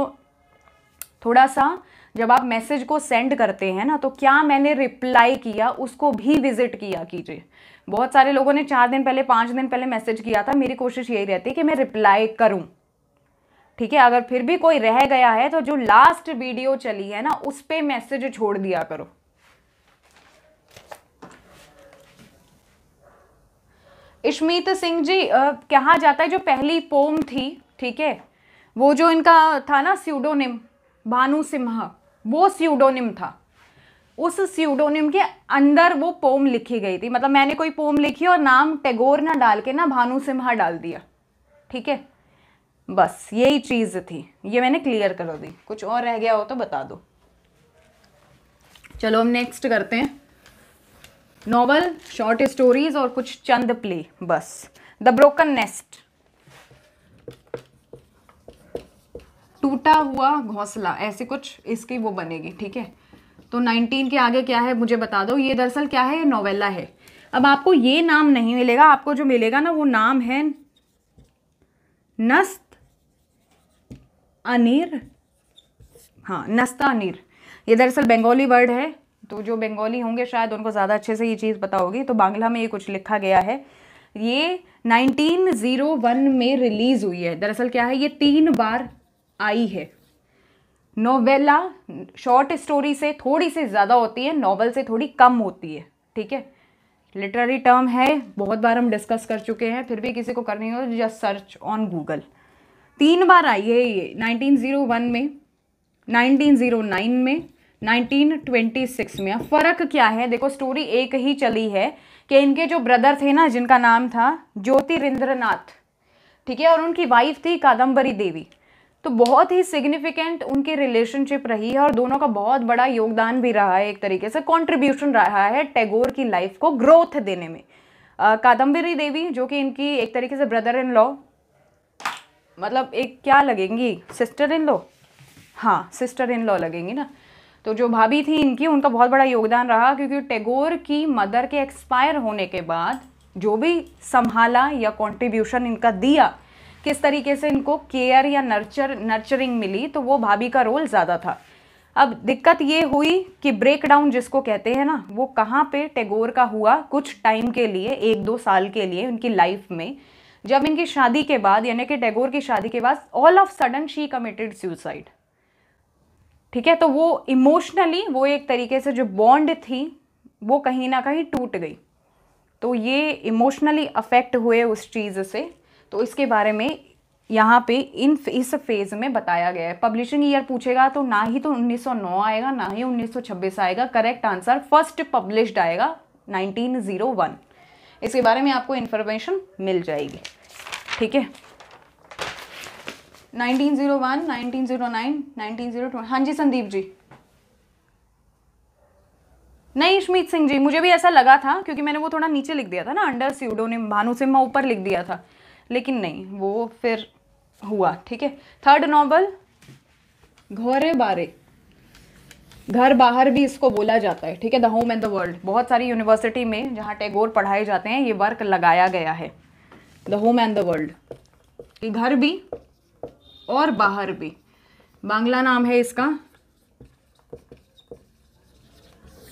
S1: थोड़ा सा जब आप मैसेज को सेंड करते हैं ना तो क्या मैंने रिप्लाई किया उसको भी विजिट किया कीजिए बहुत सारे लोगों ने चार दिन पहले पाँच दिन पहले मैसेज किया था मेरी कोशिश यही रहती है कि मैं रिप्लाई करूँ ठीक है अगर फिर भी कोई रह गया है तो जो लास्ट वीडियो चली है ना उस पर मैसेज छोड़ दिया करो इश्मीत सिंह जी कहा जाता है जो पहली पोम थी ठीक है वो जो इनका था ना स्यूडोनिम भानु सिम्हा वो स्यूडोनिम था उस स्यूडोनिम के अंदर वो पोम लिखी गई थी मतलब मैंने कोई पोम लिखी और नाम टैगोर ना डाल के ना भानु सिम्हा डाल दिया ठीक है बस यही चीज़ थी ये मैंने क्लियर कर दी कुछ और रह गया हो तो बता दो चलो हम नेक्स्ट करते हैं नॉवल शॉर्ट स्टोरीज और कुछ चंद प्ले बस द ब्रोकन नेस्ट टूटा हुआ घोंसला ऐसे कुछ इसकी वो बनेगी ठीक है तो 19 के आगे क्या है मुझे बता दो ये दरअसल क्या है नोवेला है अब आपको ये नाम नहीं मिलेगा आपको जो मिलेगा ना वो नाम है नस्त अनिर हाँ नस्ता अनिर ये दरअसल बंगाली वर्ड है तो जो बंगाली होंगे शायद उनको ज़्यादा अच्छे से ये चीज़ पता होगी तो बांग्ला में ये कुछ लिखा गया है ये 1901 में रिलीज़ हुई है दरअसल क्या है ये तीन बार आई है नोवेला शॉर्ट स्टोरी से थोड़ी सी ज़्यादा होती है नॉवल से थोड़ी कम होती है ठीक है लिटरेरी टर्म है बहुत बार हम डिस्कस कर चुके हैं फिर भी किसी को करनी हो तो जस्ट सर्च ऑन गूगल तीन बार आई है ये 1901 में 1909 में 1926 में अब फ़र्क क्या है देखो स्टोरी एक ही चली है कि इनके जो ब्रदर थे ना जिनका नाम था ज्योतिरिंद्रनाथ ठीक है और उनकी वाइफ थी कादम्बरी देवी तो बहुत ही सिग्निफिकेंट उनकी रिलेशनशिप रही है और दोनों का बहुत बड़ा योगदान भी रहा है एक तरीके से कंट्रीब्यूशन रहा है टैगोर की लाइफ को ग्रोथ देने में कादम्बरी देवी जो कि इनकी एक तरीके से ब्रदर इन लॉ मतलब एक क्या लगेंगी सिस्टर इन लॉ हाँ सिस्टर इन लॉ लगेंगी ना तो जो भाभी थी इनकी उनका बहुत बड़ा योगदान रहा क्योंकि टैगोर की मदर के एक्सपायर होने के बाद जो भी संभाला या कंट्रीब्यूशन इनका दिया किस तरीके से इनको केयर या नर्चर नर्चरिंग मिली तो वो भाभी का रोल ज़्यादा था अब दिक्कत ये हुई कि ब्रेकडाउन जिसको कहते हैं ना वो कहाँ पे टैगोर का हुआ कुछ टाइम के लिए एक दो साल के लिए उनकी लाइफ में जब इनकी शादी के बाद यानी कि टैगोर की शादी के बाद all of sudden she committed suicide ठीक है तो वो इमोशनली वो एक तरीके से जो बॉन्ड थी वो कहीं ना कहीं टूट गई तो ये इमोशनली अफेक्ट हुए उस चीज़ से तो इसके बारे में यहाँ पे इन इस फेज़ में बताया गया है पब्लिशिंग ईयर पूछेगा तो ना ही तो 1909 आएगा ना ही 1926 आएगा करेक्ट आंसर फर्स्ट पब्लिश्ड आएगा 1901 इसके बारे में आपको इन्फॉर्मेशन मिल जाएगी ठीक है 1901, 1909, 1902 हाँ जी संदीप जी नहीं इशमीत सिंह जी मुझे भी ऐसा लगा था क्योंकि मैंने वो थोड़ा नीचे लिख दिया था ना अंडर ने भानु सिम्मा ऊपर लिख दिया था लेकिन नहीं वो फिर हुआ ठीक है थर्ड नॉवल घोरे बारे घर बाहर भी इसको बोला जाता है ठीक है the home and the world बहुत सारी यूनिवर्सिटी में जहाँ टैगोर पढ़ाए जाते हैं ये वर्क लगाया गया है the home and the world घर भी और बाहर भी बांग्ला नाम है इसका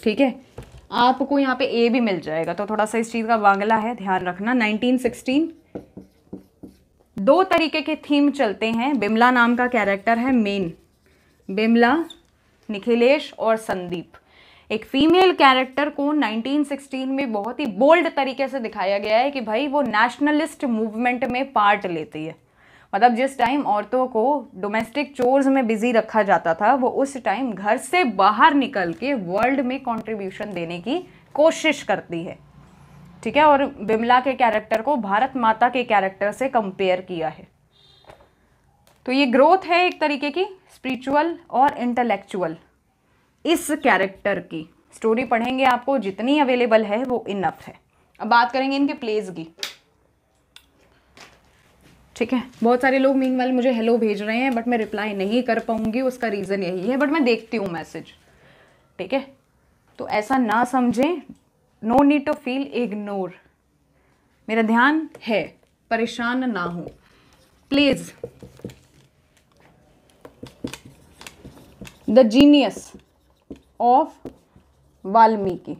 S1: ठीक है आपको यहाँ पे ए भी मिल जाएगा तो थोड़ा सा इस चीज़ का बांग्ला है ध्यान रखना 1916 दो तरीके के थीम चलते हैं बिमला नाम का कैरेक्टर है मेन बिमला निखिलेश और संदीप एक फीमेल कैरेक्टर को 1916 में बहुत ही बोल्ड तरीके से दिखाया गया है कि भाई वो नेशनलिस्ट मूवमेंट में पार्ट लेती है मतलब जिस टाइम औरतों को डोमेस्टिक चोर्स में बिजी रखा जाता था वो उस टाइम घर से बाहर निकल के वर्ल्ड में कॉन्ट्रीब्यूशन देने की कोशिश करती है ठीक है और बिमला के कैरेक्टर को भारत माता के कैरेक्टर से कंपेयर किया है तो ये ग्रोथ है एक तरीके की स्पिरिचुअल और इंटेलेक्चुअल इस कैरेक्टर की स्टोरी पढ़ेंगे आपको जितनी अवेलेबल है वो इनफ है अब बात करेंगे इनके प्लेज की ठीक है बहुत सारे लोग मीन वाले मुझे हेलो भेज रहे हैं बट मैं रिप्लाई नहीं कर पाऊंगी उसका रीज़न यही है बट मैं देखती हूँ मैसेज ठीक है तो ऐसा ना समझें no need to feel ignore मेरा ध्यान है परेशान ना हो please the genius of Valmiki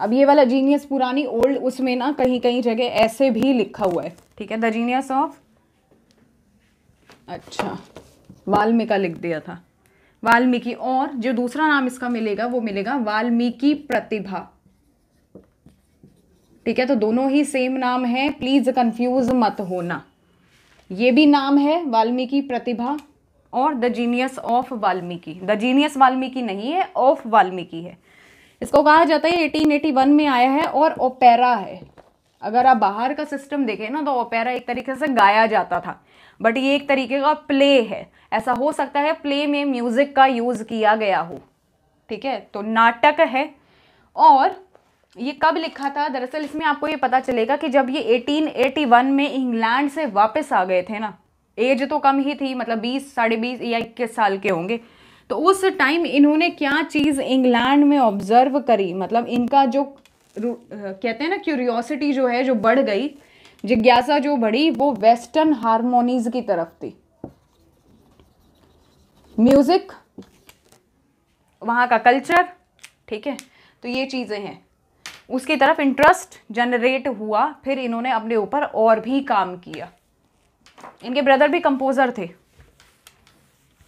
S1: अब ये वाला जीनियस पुरानी ओल्ड उसमें ना कहीं कहीं जगह ऐसे भी लिखा हुआ है ठीक है द जीनियस ऑफ अच्छा वाल्मीका लिख दिया था वाल्मीकि और जो दूसरा नाम इसका मिलेगा वो मिलेगा वाल्मीकि प्रतिभा ठीक है तो दोनों ही सेम नाम है प्लीज़ कंफ्यूज मत होना ये भी नाम है वाल्मीकि प्रतिभा और the genius of Valmiki the genius Valmiki नहीं है ऑफ वाल्मीकि है इसको कहा जाता है 1881 में आया है और ओपेरा है अगर आप बाहर का सिस्टम देखें ना तो ओपेरा एक तरीके से गाया जाता था बट ये एक तरीके का प्ले है ऐसा हो सकता है प्ले में म्यूज़िक का यूज़ किया गया हो ठीक है तो नाटक है और ये कब लिखा था दरअसल इसमें आपको ये पता चलेगा कि जब ये 1881 में इंग्लैंड से वापस आ गए थे ना एज तो कम ही थी मतलब बीस साढ़े बीस या इक्कीस साल के होंगे तो उस टाइम इन्होंने क्या चीज़ इंग्लैंड में ऑब्जर्व करी मतलब इनका जो कहते हैं ना क्यूरियोसिटी जो है जो बढ़ गई जिज्ञासा जो बढ़ी वो वेस्टर्न हारमोनीज की तरफ थी म्यूज़िक वहाँ का कल्चर ठीक है तो ये चीज़ें हैं उसकी तरफ इंटरेस्ट जनरेट हुआ फिर इन्होंने अपने ऊपर और भी काम किया इनके ब्रदर भी कंपोज़र थे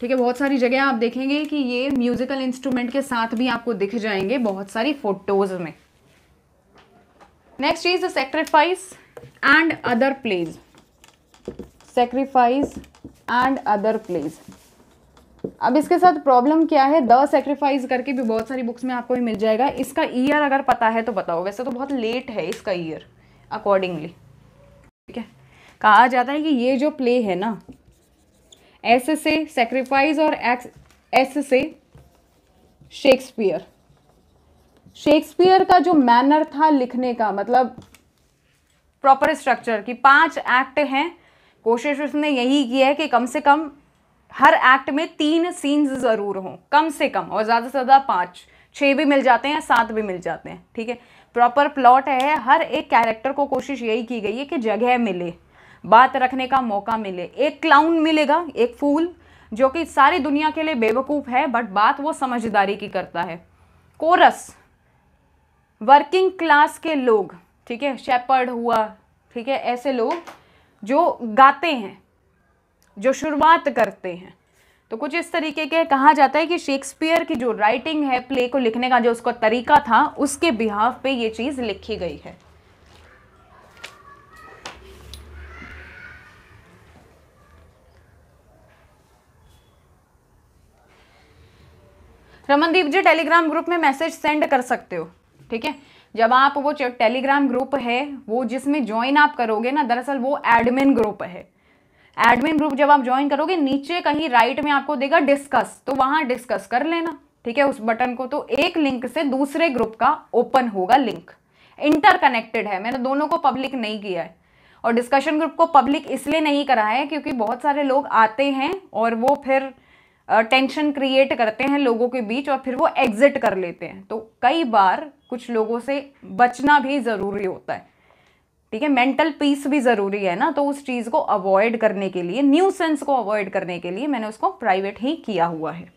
S1: ठीक है बहुत सारी जगह आप देखेंगे कि ये म्यूजिकल इंस्ट्रूमेंट के साथ भी आपको दिख जाएंगे बहुत सारी फोटोज में next is the sacrifice and other plays sacrifice and other plays अब इसके साथ प्रॉब्लम क्या है द सेक्रीफाइस करके भी बहुत सारी बुक्स में आपको भी मिल जाएगा इसका ईयर अगर पता है तो बताओ वैसे तो बहुत लेट है इसका ईयर अकॉर्डिंगली ठीक है कहा जाता है कि ये जो प्ले है ना एस से सेक्रीफाइस और एक्स एस से शेक्सपियर शेक्सपियर का जो मैनर था लिखने का मतलब प्रॉपर स्ट्रक्चर की पांच एक्ट हैं कोशिश उसने यही की है कि कम से कम हर एक्ट में तीन सीन्स ज़रूर हों कम से कम और ज़्यादा से ज़्यादा पाँच छः भी मिल जाते हैं सात भी मिल जाते हैं ठीक है प्रॉपर प्लॉट है हर एक कैरेक्टर को कोशिश यही की गई है कि जगह मिले बात रखने का मौका मिले एक क्लाउन मिलेगा एक फूल जो कि सारी दुनिया के लिए बेवकूफ़ है बट बात वो समझदारी की करता है कोरस वर्किंग क्लास के लोग ठीक है शेपर्ड हुआ ठीक है ऐसे लोग जो गाते हैं जो शुरुआत करते हैं तो कुछ इस तरीके के कहा जाता है कि शेक्सपियर की जो राइटिंग है प्ले को लिखने का जो उसका तरीका था उसके बिहाव पे ये चीज़ लिखी गई है रमनदीप जी टेलीग्राम ग्रुप में मैसेज सेंड कर सकते हो ठीक है जब आप वो टेलीग्राम ग्रुप है वो जिसमें ज्वाइन आप करोगे ना दरअसल वो एडमिन ग्रुप है एडमिन ग्रुप जब आप ज्वाइन करोगे नीचे कहीं राइट में आपको देगा डिस्कस तो वहां डिस्कस कर लेना ठीक है उस बटन को तो एक लिंक से दूसरे ग्रुप का ओपन होगा लिंक इंटरकनेक्टेड है मैंने दोनों को पब्लिक नहीं किया है और डिस्कशन ग्रुप को पब्लिक इसलिए नहीं करा है क्योंकि बहुत सारे लोग आते हैं और वो फिर टेंशन क्रिएट करते हैं लोगों के बीच और फिर वो एग्जिट कर लेते हैं तो कई बार कुछ लोगों से बचना भी ज़रूरी होता है ठीक है मेंटल पीस भी ज़रूरी है ना तो उस चीज़ को अवॉइड करने के लिए न्यू सेंस को अवॉइड करने के लिए मैंने उसको प्राइवेट ही किया हुआ है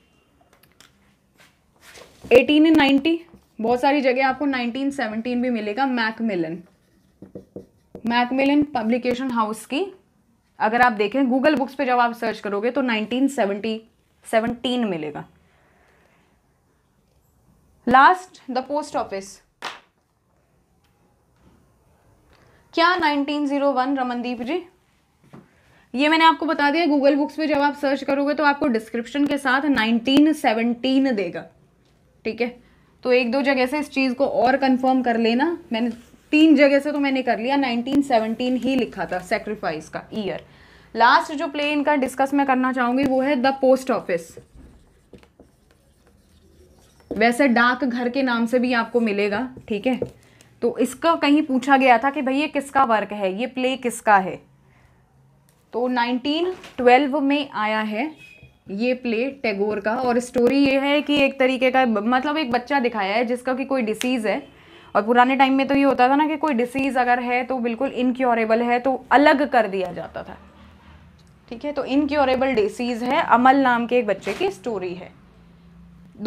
S1: 1890 बहुत सारी जगह आपको 1917 भी मिलेगा मैकमिलन मैकमिलन पब्लिकेशन हाउस की अगर आप देखें गूगल बुक्स पे जब आप सर्च करोगे तो 1970 17 मिलेगा लास्ट द पोस्ट ऑफिस क्या 1901 रमनदीप जी ये मैंने आपको बता दिया गूगल बुक्स पे जब आप सर्च करोगे तो आपको डिस्क्रिप्शन के साथ 1917 देगा ठीक है तो एक दो जगह से इस चीज़ को और कंफर्म कर लेना मैंने तीन जगह से तो मैंने कर लिया 1917 ही लिखा था सेक्रीफाइस का ईयर लास्ट जो प्ले इनका डिस्कस मैं करना चाहूँगी वो है द पोस्ट ऑफिस वैसे डाक घर के नाम से भी आपको मिलेगा ठीक है तो इसका कहीं पूछा गया था कि भाई ये किसका वर्क है ये प्ले किसका है तो 1912 में आया है ये प्ले टैगोर का और स्टोरी ये है कि एक तरीके का मतलब एक बच्चा दिखाया है जिसका कि कोई डिसीज़ है और पुराने टाइम में तो ये होता था ना कि कोई डिसीज़ अगर है तो बिल्कुल इनक्योरेबल है तो अलग कर दिया जाता था ठीक है तो इनक्योरेबल डिसीज़ है अमल नाम के एक बच्चे की स्टोरी है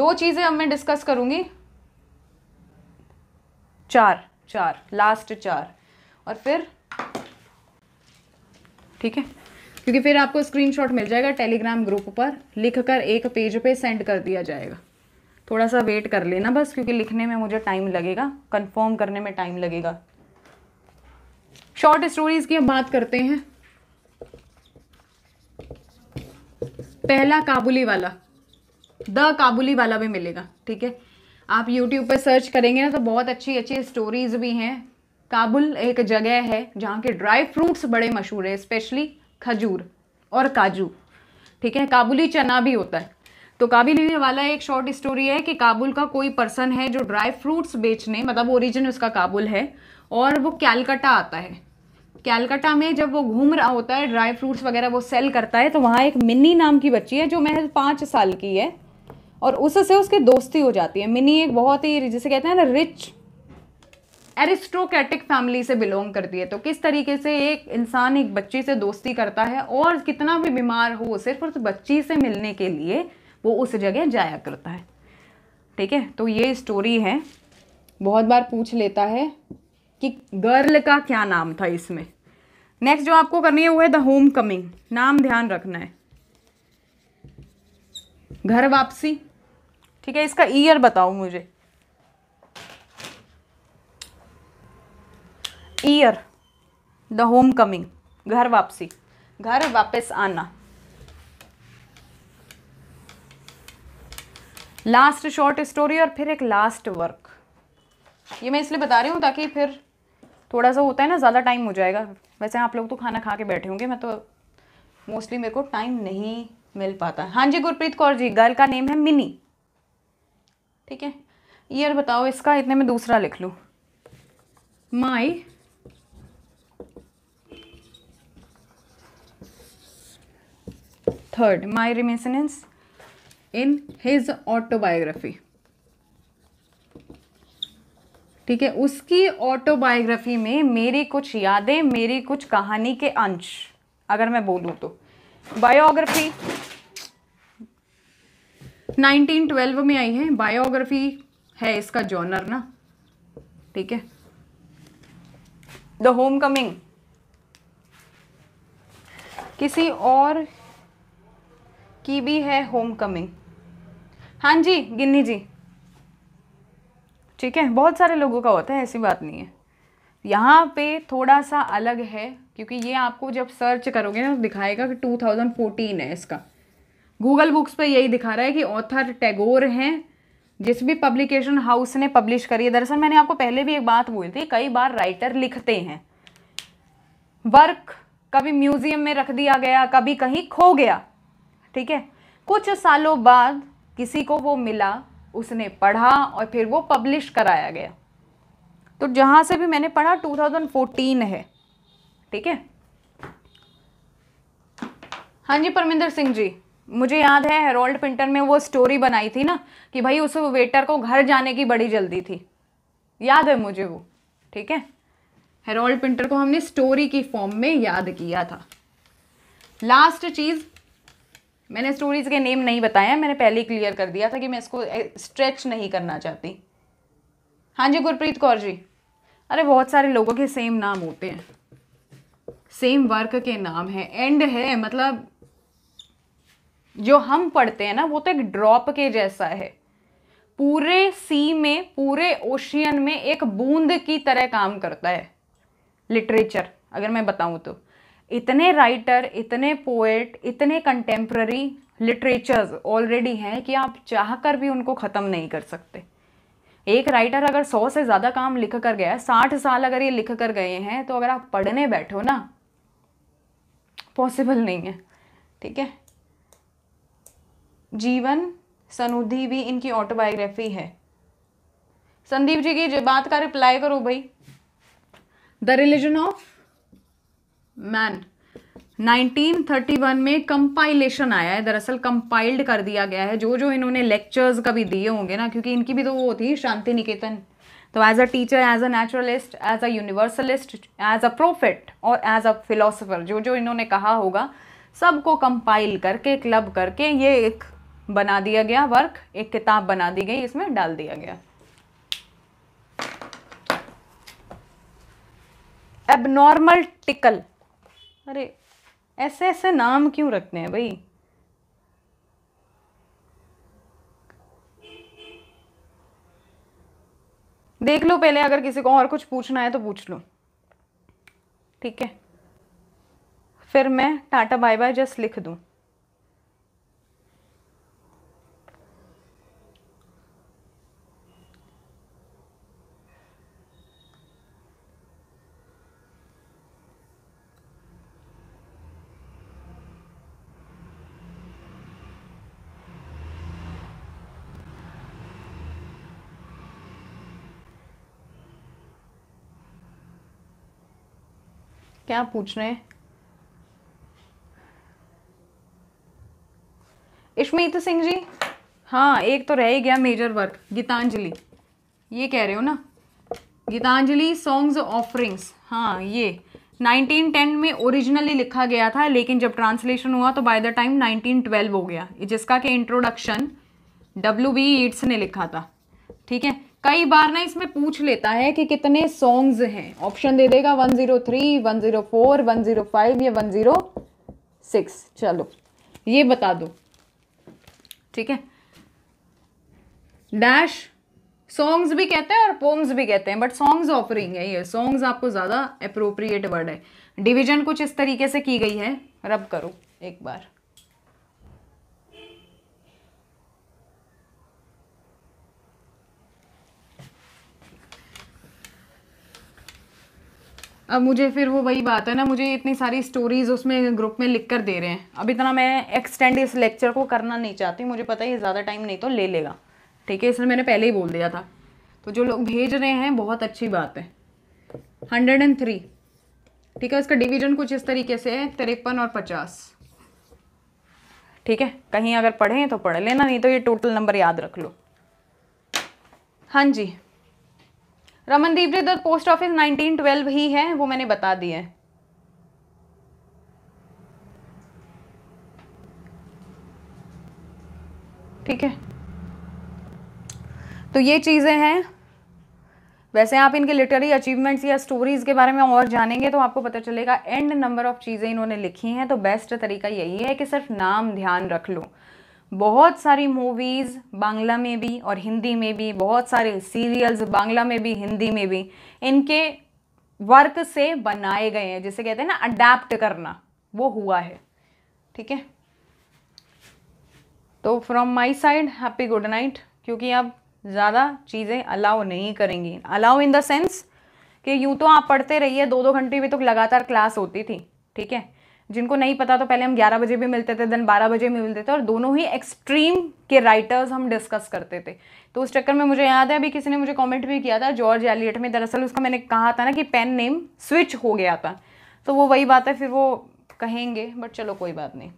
S1: दो चीज़ें अब मैं डिस्कस करूँगी चार चार लास्ट चार और फिर ठीक है क्योंकि फिर आपको स्क्रीनशॉट मिल जाएगा टेलीग्राम ग्रुप पर लिख कर एक पेज पे सेंड कर दिया जाएगा थोड़ा सा वेट कर लेना बस क्योंकि लिखने में मुझे टाइम लगेगा कंफर्म करने में टाइम लगेगा शॉर्ट स्टोरीज़ की हम बात करते हैं पहला काबुली वाला द काबुली वाला भी मिलेगा ठीक है आप यूट्यूब पर सर्च करेंगे ना तो बहुत अच्छी अच्छी स्टोरीज भी हैं काबुल एक जगह है जहाँ के ड्राई फ्रूट्स बड़े मशहूर है स्पेशली खजूर और काजू ठीक है काबुली चना भी होता है तो काबिल वाला एक शॉर्ट स्टोरी है कि काबुल का कोई पर्सन है जो ड्राई फ्रूट्स बेचने मतलब ओरिजिन उसका काबुल है और वो कैलकाटा आता है कैलकाटा में जब वो घूम रहा होता है ड्राई फ्रूट्स वगैरह वो सेल करता है तो वहाँ एक मिनी नाम की बच्ची है जो महज पाँच साल की है और उससे उसकी दोस्ती हो जाती है मिनी एक बहुत ही जिसे कहते हैं ना रिच एरिस्टोक्रेटिक फैमिली से बिलोंग करती है तो किस तरीके से एक इंसान एक बच्ची से दोस्ती करता है और कितना भी बीमार हो सिर्फ उस बच्ची से मिलने के लिए वो उस जगह जाया करता है ठीक है तो ये स्टोरी है बहुत बार पूछ लेता है कि गर्ल का क्या नाम था इसमें नेक्स्ट जो आपको करनी है वो है द होम कमिंग नाम ध्यान रखना है घर वापसी ठीक है इसका ईयर बताओ मुझे ईयर द होम कमिंग घर वापसी घर वापस आना लास्ट शॉर्ट स्टोरी और फिर एक लास्ट वर्क ये मैं इसलिए बता रही हूँ ताकि फिर थोड़ा सा होता है ना ज़्यादा टाइम हो जाएगा वैसे आप लोग तो खाना खा के बैठे होंगे मैं तो मोस्टली मेरे को टाइम नहीं मिल पाता हाँ जी गुरप्रीत कौर जी गर्ल का नेम है मिनी ठीक है ईयर बताओ इसका इतने में दूसरा लिख लूँ my third my reminiscences in his autobiography ठीक है उसकी ऑटोबायोग्राफी में मेरी कुछ यादें मेरी कुछ कहानी के अंश अगर मैं बोलूँ तो बायोग्राफी 1912 में आई है बायोग्राफी है इसका जॉनर ना ठीक है द होम कमिंग किसी और की भी है होम कमिंग हाँ जी गिन्नी जी ठीक है बहुत सारे लोगों का होता है ऐसी बात नहीं है यहाँ पे थोड़ा सा अलग है क्योंकि ये आपको जब सर्च करोगे ना तो दिखाएगा कि 2014 है इसका गूगल बुक्स पे यही दिखा रहा है कि ऑथर टैगोर हैं जिस भी पब्लिकेशन हाउस ने पब्लिश करी है दरअसल मैंने आपको पहले भी एक बात बोली थी कई बार राइटर लिखते हैं वर्क कभी म्यूजियम में रख दिया गया कभी कहीं खो गया ठीक है कुछ सालों बाद किसी को वो मिला उसने पढ़ा और फिर वो पब्लिश कराया गया तो जहाँ से भी मैंने पढ़ा 2014 है ठीक है हाँ जी परमिंदर सिंह जी मुझे याद है हेरोल्ड पिंटर में वो स्टोरी बनाई थी ना कि भाई उस वेटर को घर जाने की बड़ी जल्दी थी याद है मुझे वो ठीक है हेरोल्ड पिंटर को हमने स्टोरी की फॉर्म में याद किया था लास्ट चीज़ मैंने स्टोरीज़ के नेम नहीं बताया मैंने पहले ही क्लियर कर दिया था कि मैं इसको स्ट्रेच नहीं करना चाहती हाँ जी गुरप्रीत कौर जी अरे बहुत सारे लोगों के सेम नाम होते हैं सेम वर्क के नाम है एंड है मतलब जो हम पढ़ते हैं ना वो तो एक ड्रॉप के जैसा है पूरे सी में पूरे ओशियन में एक बूंद की तरह काम करता है लिटरेचर अगर मैं बताऊं तो इतने राइटर इतने पोएट इतने कंटेम्प्ररी लिटरेचर्स ऑलरेडी हैं कि आप चाह कर भी उनको ख़त्म नहीं कर सकते एक राइटर अगर सौ से ज़्यादा काम लिख कर गया है साठ साल अगर ये लिख कर गए हैं तो अगर आप पढ़ने बैठो ना पॉसिबल नहीं है ठीक है जीवन सनुधि भी इनकी ऑटोबायोग्राफी है संदीप जी की बात का रिप्लाई करो भाई द रिलीजन ऑफ मैन 1931 में कंपाइलेशन आया है दरअसल कंपाइल्ड कर दिया गया है जो जो इन्होंने लेक्चर्स कभी दिए होंगे ना क्योंकि इनकी भी तो वो थी शांति निकेतन तो as a teacher as a naturalist as a universalist as a prophet और एज अ फिलोसोफर जो जो इन्होंने कहा होगा सबको कंपाइल करके क्लब करके ये एक बना दिया गया वर्क एक किताब बना दी गई इसमें डाल दिया गया एबनॉर्मल टिकल अरे ऐसे ऐसे नाम क्यों रखते हैं भाई देख लो पहले अगर किसी को और कुछ पूछना है तो पूछ लो ठीक है फिर मैं टाटा बाय बाय जस्ट लिख दूं क्या पूछ रहे हैं इश्मीत सिंह जी हाँ एक तो रह ही गया मेजर वर्क गीतांजलि ये कह रहे हो ना गीतांजलि सॉन्ग्स ऑफरिंग्स हाँ ये 1910 में ओरिजिनली लिखा गया था लेकिन जब ट्रांसलेशन हुआ तो बाय द टाइम 1912 हो गया जिसका के इंट्रोडक्शन डब्ल्यू बी ईट्स ने लिखा था ठीक है कई बार ना इसमें पूछ लेता है कि कितने सॉन्ग्स हैं ऑप्शन दे देगा 103, 104, 105 या 106 चलो ये बता दो ठीक है डैश सॉन्ग्स भी कहते हैं और पोम्स भी कहते हैं बट सॉन्ग्स ऑफरिंग है ये सॉन्ग्स आपको ज़्यादा अप्रोप्रिएट वर्ड है डिवीजन कुछ इस तरीके से की गई है रब करो एक बार अब मुझे फिर वो वही बात है ना मुझे इतनी सारी स्टोरीज उसमें ग्रुप में लिख कर दे रहे हैं अब इतना मैं एक्सटेंड इस लेक्चर को करना नहीं चाहती मुझे पता है ये ज़्यादा टाइम नहीं तो ले लेगा ठीक है इसलिए मैंने पहले ही बोल दिया था तो जो लोग भेज रहे हैं बहुत अच्छी बात है हंड्रेड एंड थ्री ठीक है इसका डिवीजन कुछ इस तरीके से है तिरपन और पचास ठीक है कहीं अगर पढ़ें तो पढ़ लेना नहीं तो ये टोटल नंबर याद रख लो हाँ जी Ramandeep ji the post office 1912 ही है वो मैंने बता दिया है ठीक है तो ये चीज़ें हैं वैसे आप इनके लिटरेरी अचीवमेंट्स या स्टोरीज़ के बारे में और जानेंगे तो आपको पता चलेगा एंड नंबर ऑफ चीज़ें इन्होंने लिखी हैं तो बेस्ट तरीका यही है कि सिर्फ नाम ध्यान रख लो बहुत सारी मूवीज़ बांग्ला में भी और हिंदी में भी बहुत सारे सीरियल्स बांग्ला में भी हिंदी में भी इनके वर्क से बनाए गए हैं जिसे कहते हैं ना अडेप्ट करना वो हुआ है ठीक है तो from my side happy good night क्योंकि अब ज़्यादा चीज़ें अलाउ नहीं करेंगी अलाउ इन द सेंस कि यूँ तो आप पढ़ते रहिए दो दो घंटे भी तो लगातार क्लास होती थी ठीक है जिनको नहीं पता तो पहले हम 11 बजे भी मिलते थे देन 12 बजे भी मिलते थे और दोनों ही एक्सट्रीम के राइटर्स हम डिस्कस करते थे तो उस चक्कर में मुझे याद है अभी किसी ने मुझे कमेंट भी किया था जॉर्ज एलियट में दरअसल उसका मैंने कहा था ना कि पेन नेम स्विच हो गया था तो वो वही बात है फिर वो कहेंगे बट चलो कोई बात नहीं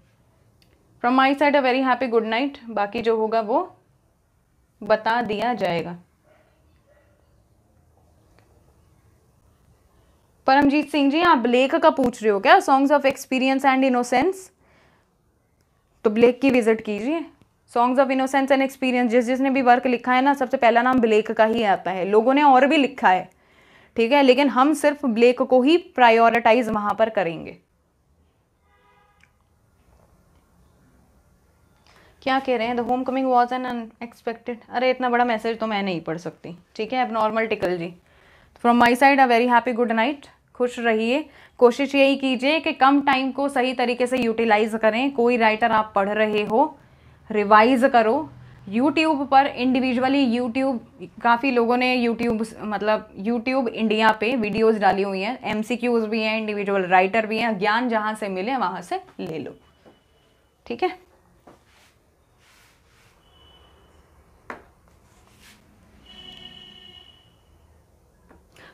S1: from my side a very happy good night बाकी जो होगा वो बता दिया जाएगा परमजीत सिंह जी आप ब्लेक का पूछ रहे हो क्या songs of experience and innocence तो ब्लेक की विजिट कीजिए songs of innocence and experience जिस जिसने भी वर्क लिखा है ना सबसे पहला नाम ब्लेक का ही आता है लोगों ने और भी लिखा है ठीक है लेकिन हम सिर्फ ब्लेक को ही प्रायोरिटाइज वहां पर करेंगे क्या कह रहे हैं the homecoming was an unexpected अरे इतना बड़ा मैसेज तो मैं नहीं पढ़ सकती ठीक है अब नॉर्मल टिकल जी from my side a very happy good night खुश रहिए कोशिश यही कीजिए कि कम टाइम को सही तरीके से यूटिलाइज करें कोई राइटर आप पढ़ रहे हो रिवाइज करो यूट्यूब पर इंडिविजुअली यूट्यूब काफ़ी लोगों ने यूट्यूब मतलब यूट्यूब इंडिया पे वीडियोस डाली हुई हैं एम भी हैं इंडिविजुअल राइटर भी हैं ज्ञान जहाँ से मिले वहाँ से ले लो ठीक है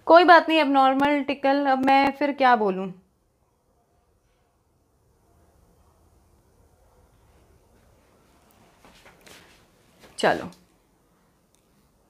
S1: कोई बात नहीं अब नॉर्मल टिकल अब मैं फिर क्या बोलूँ चलो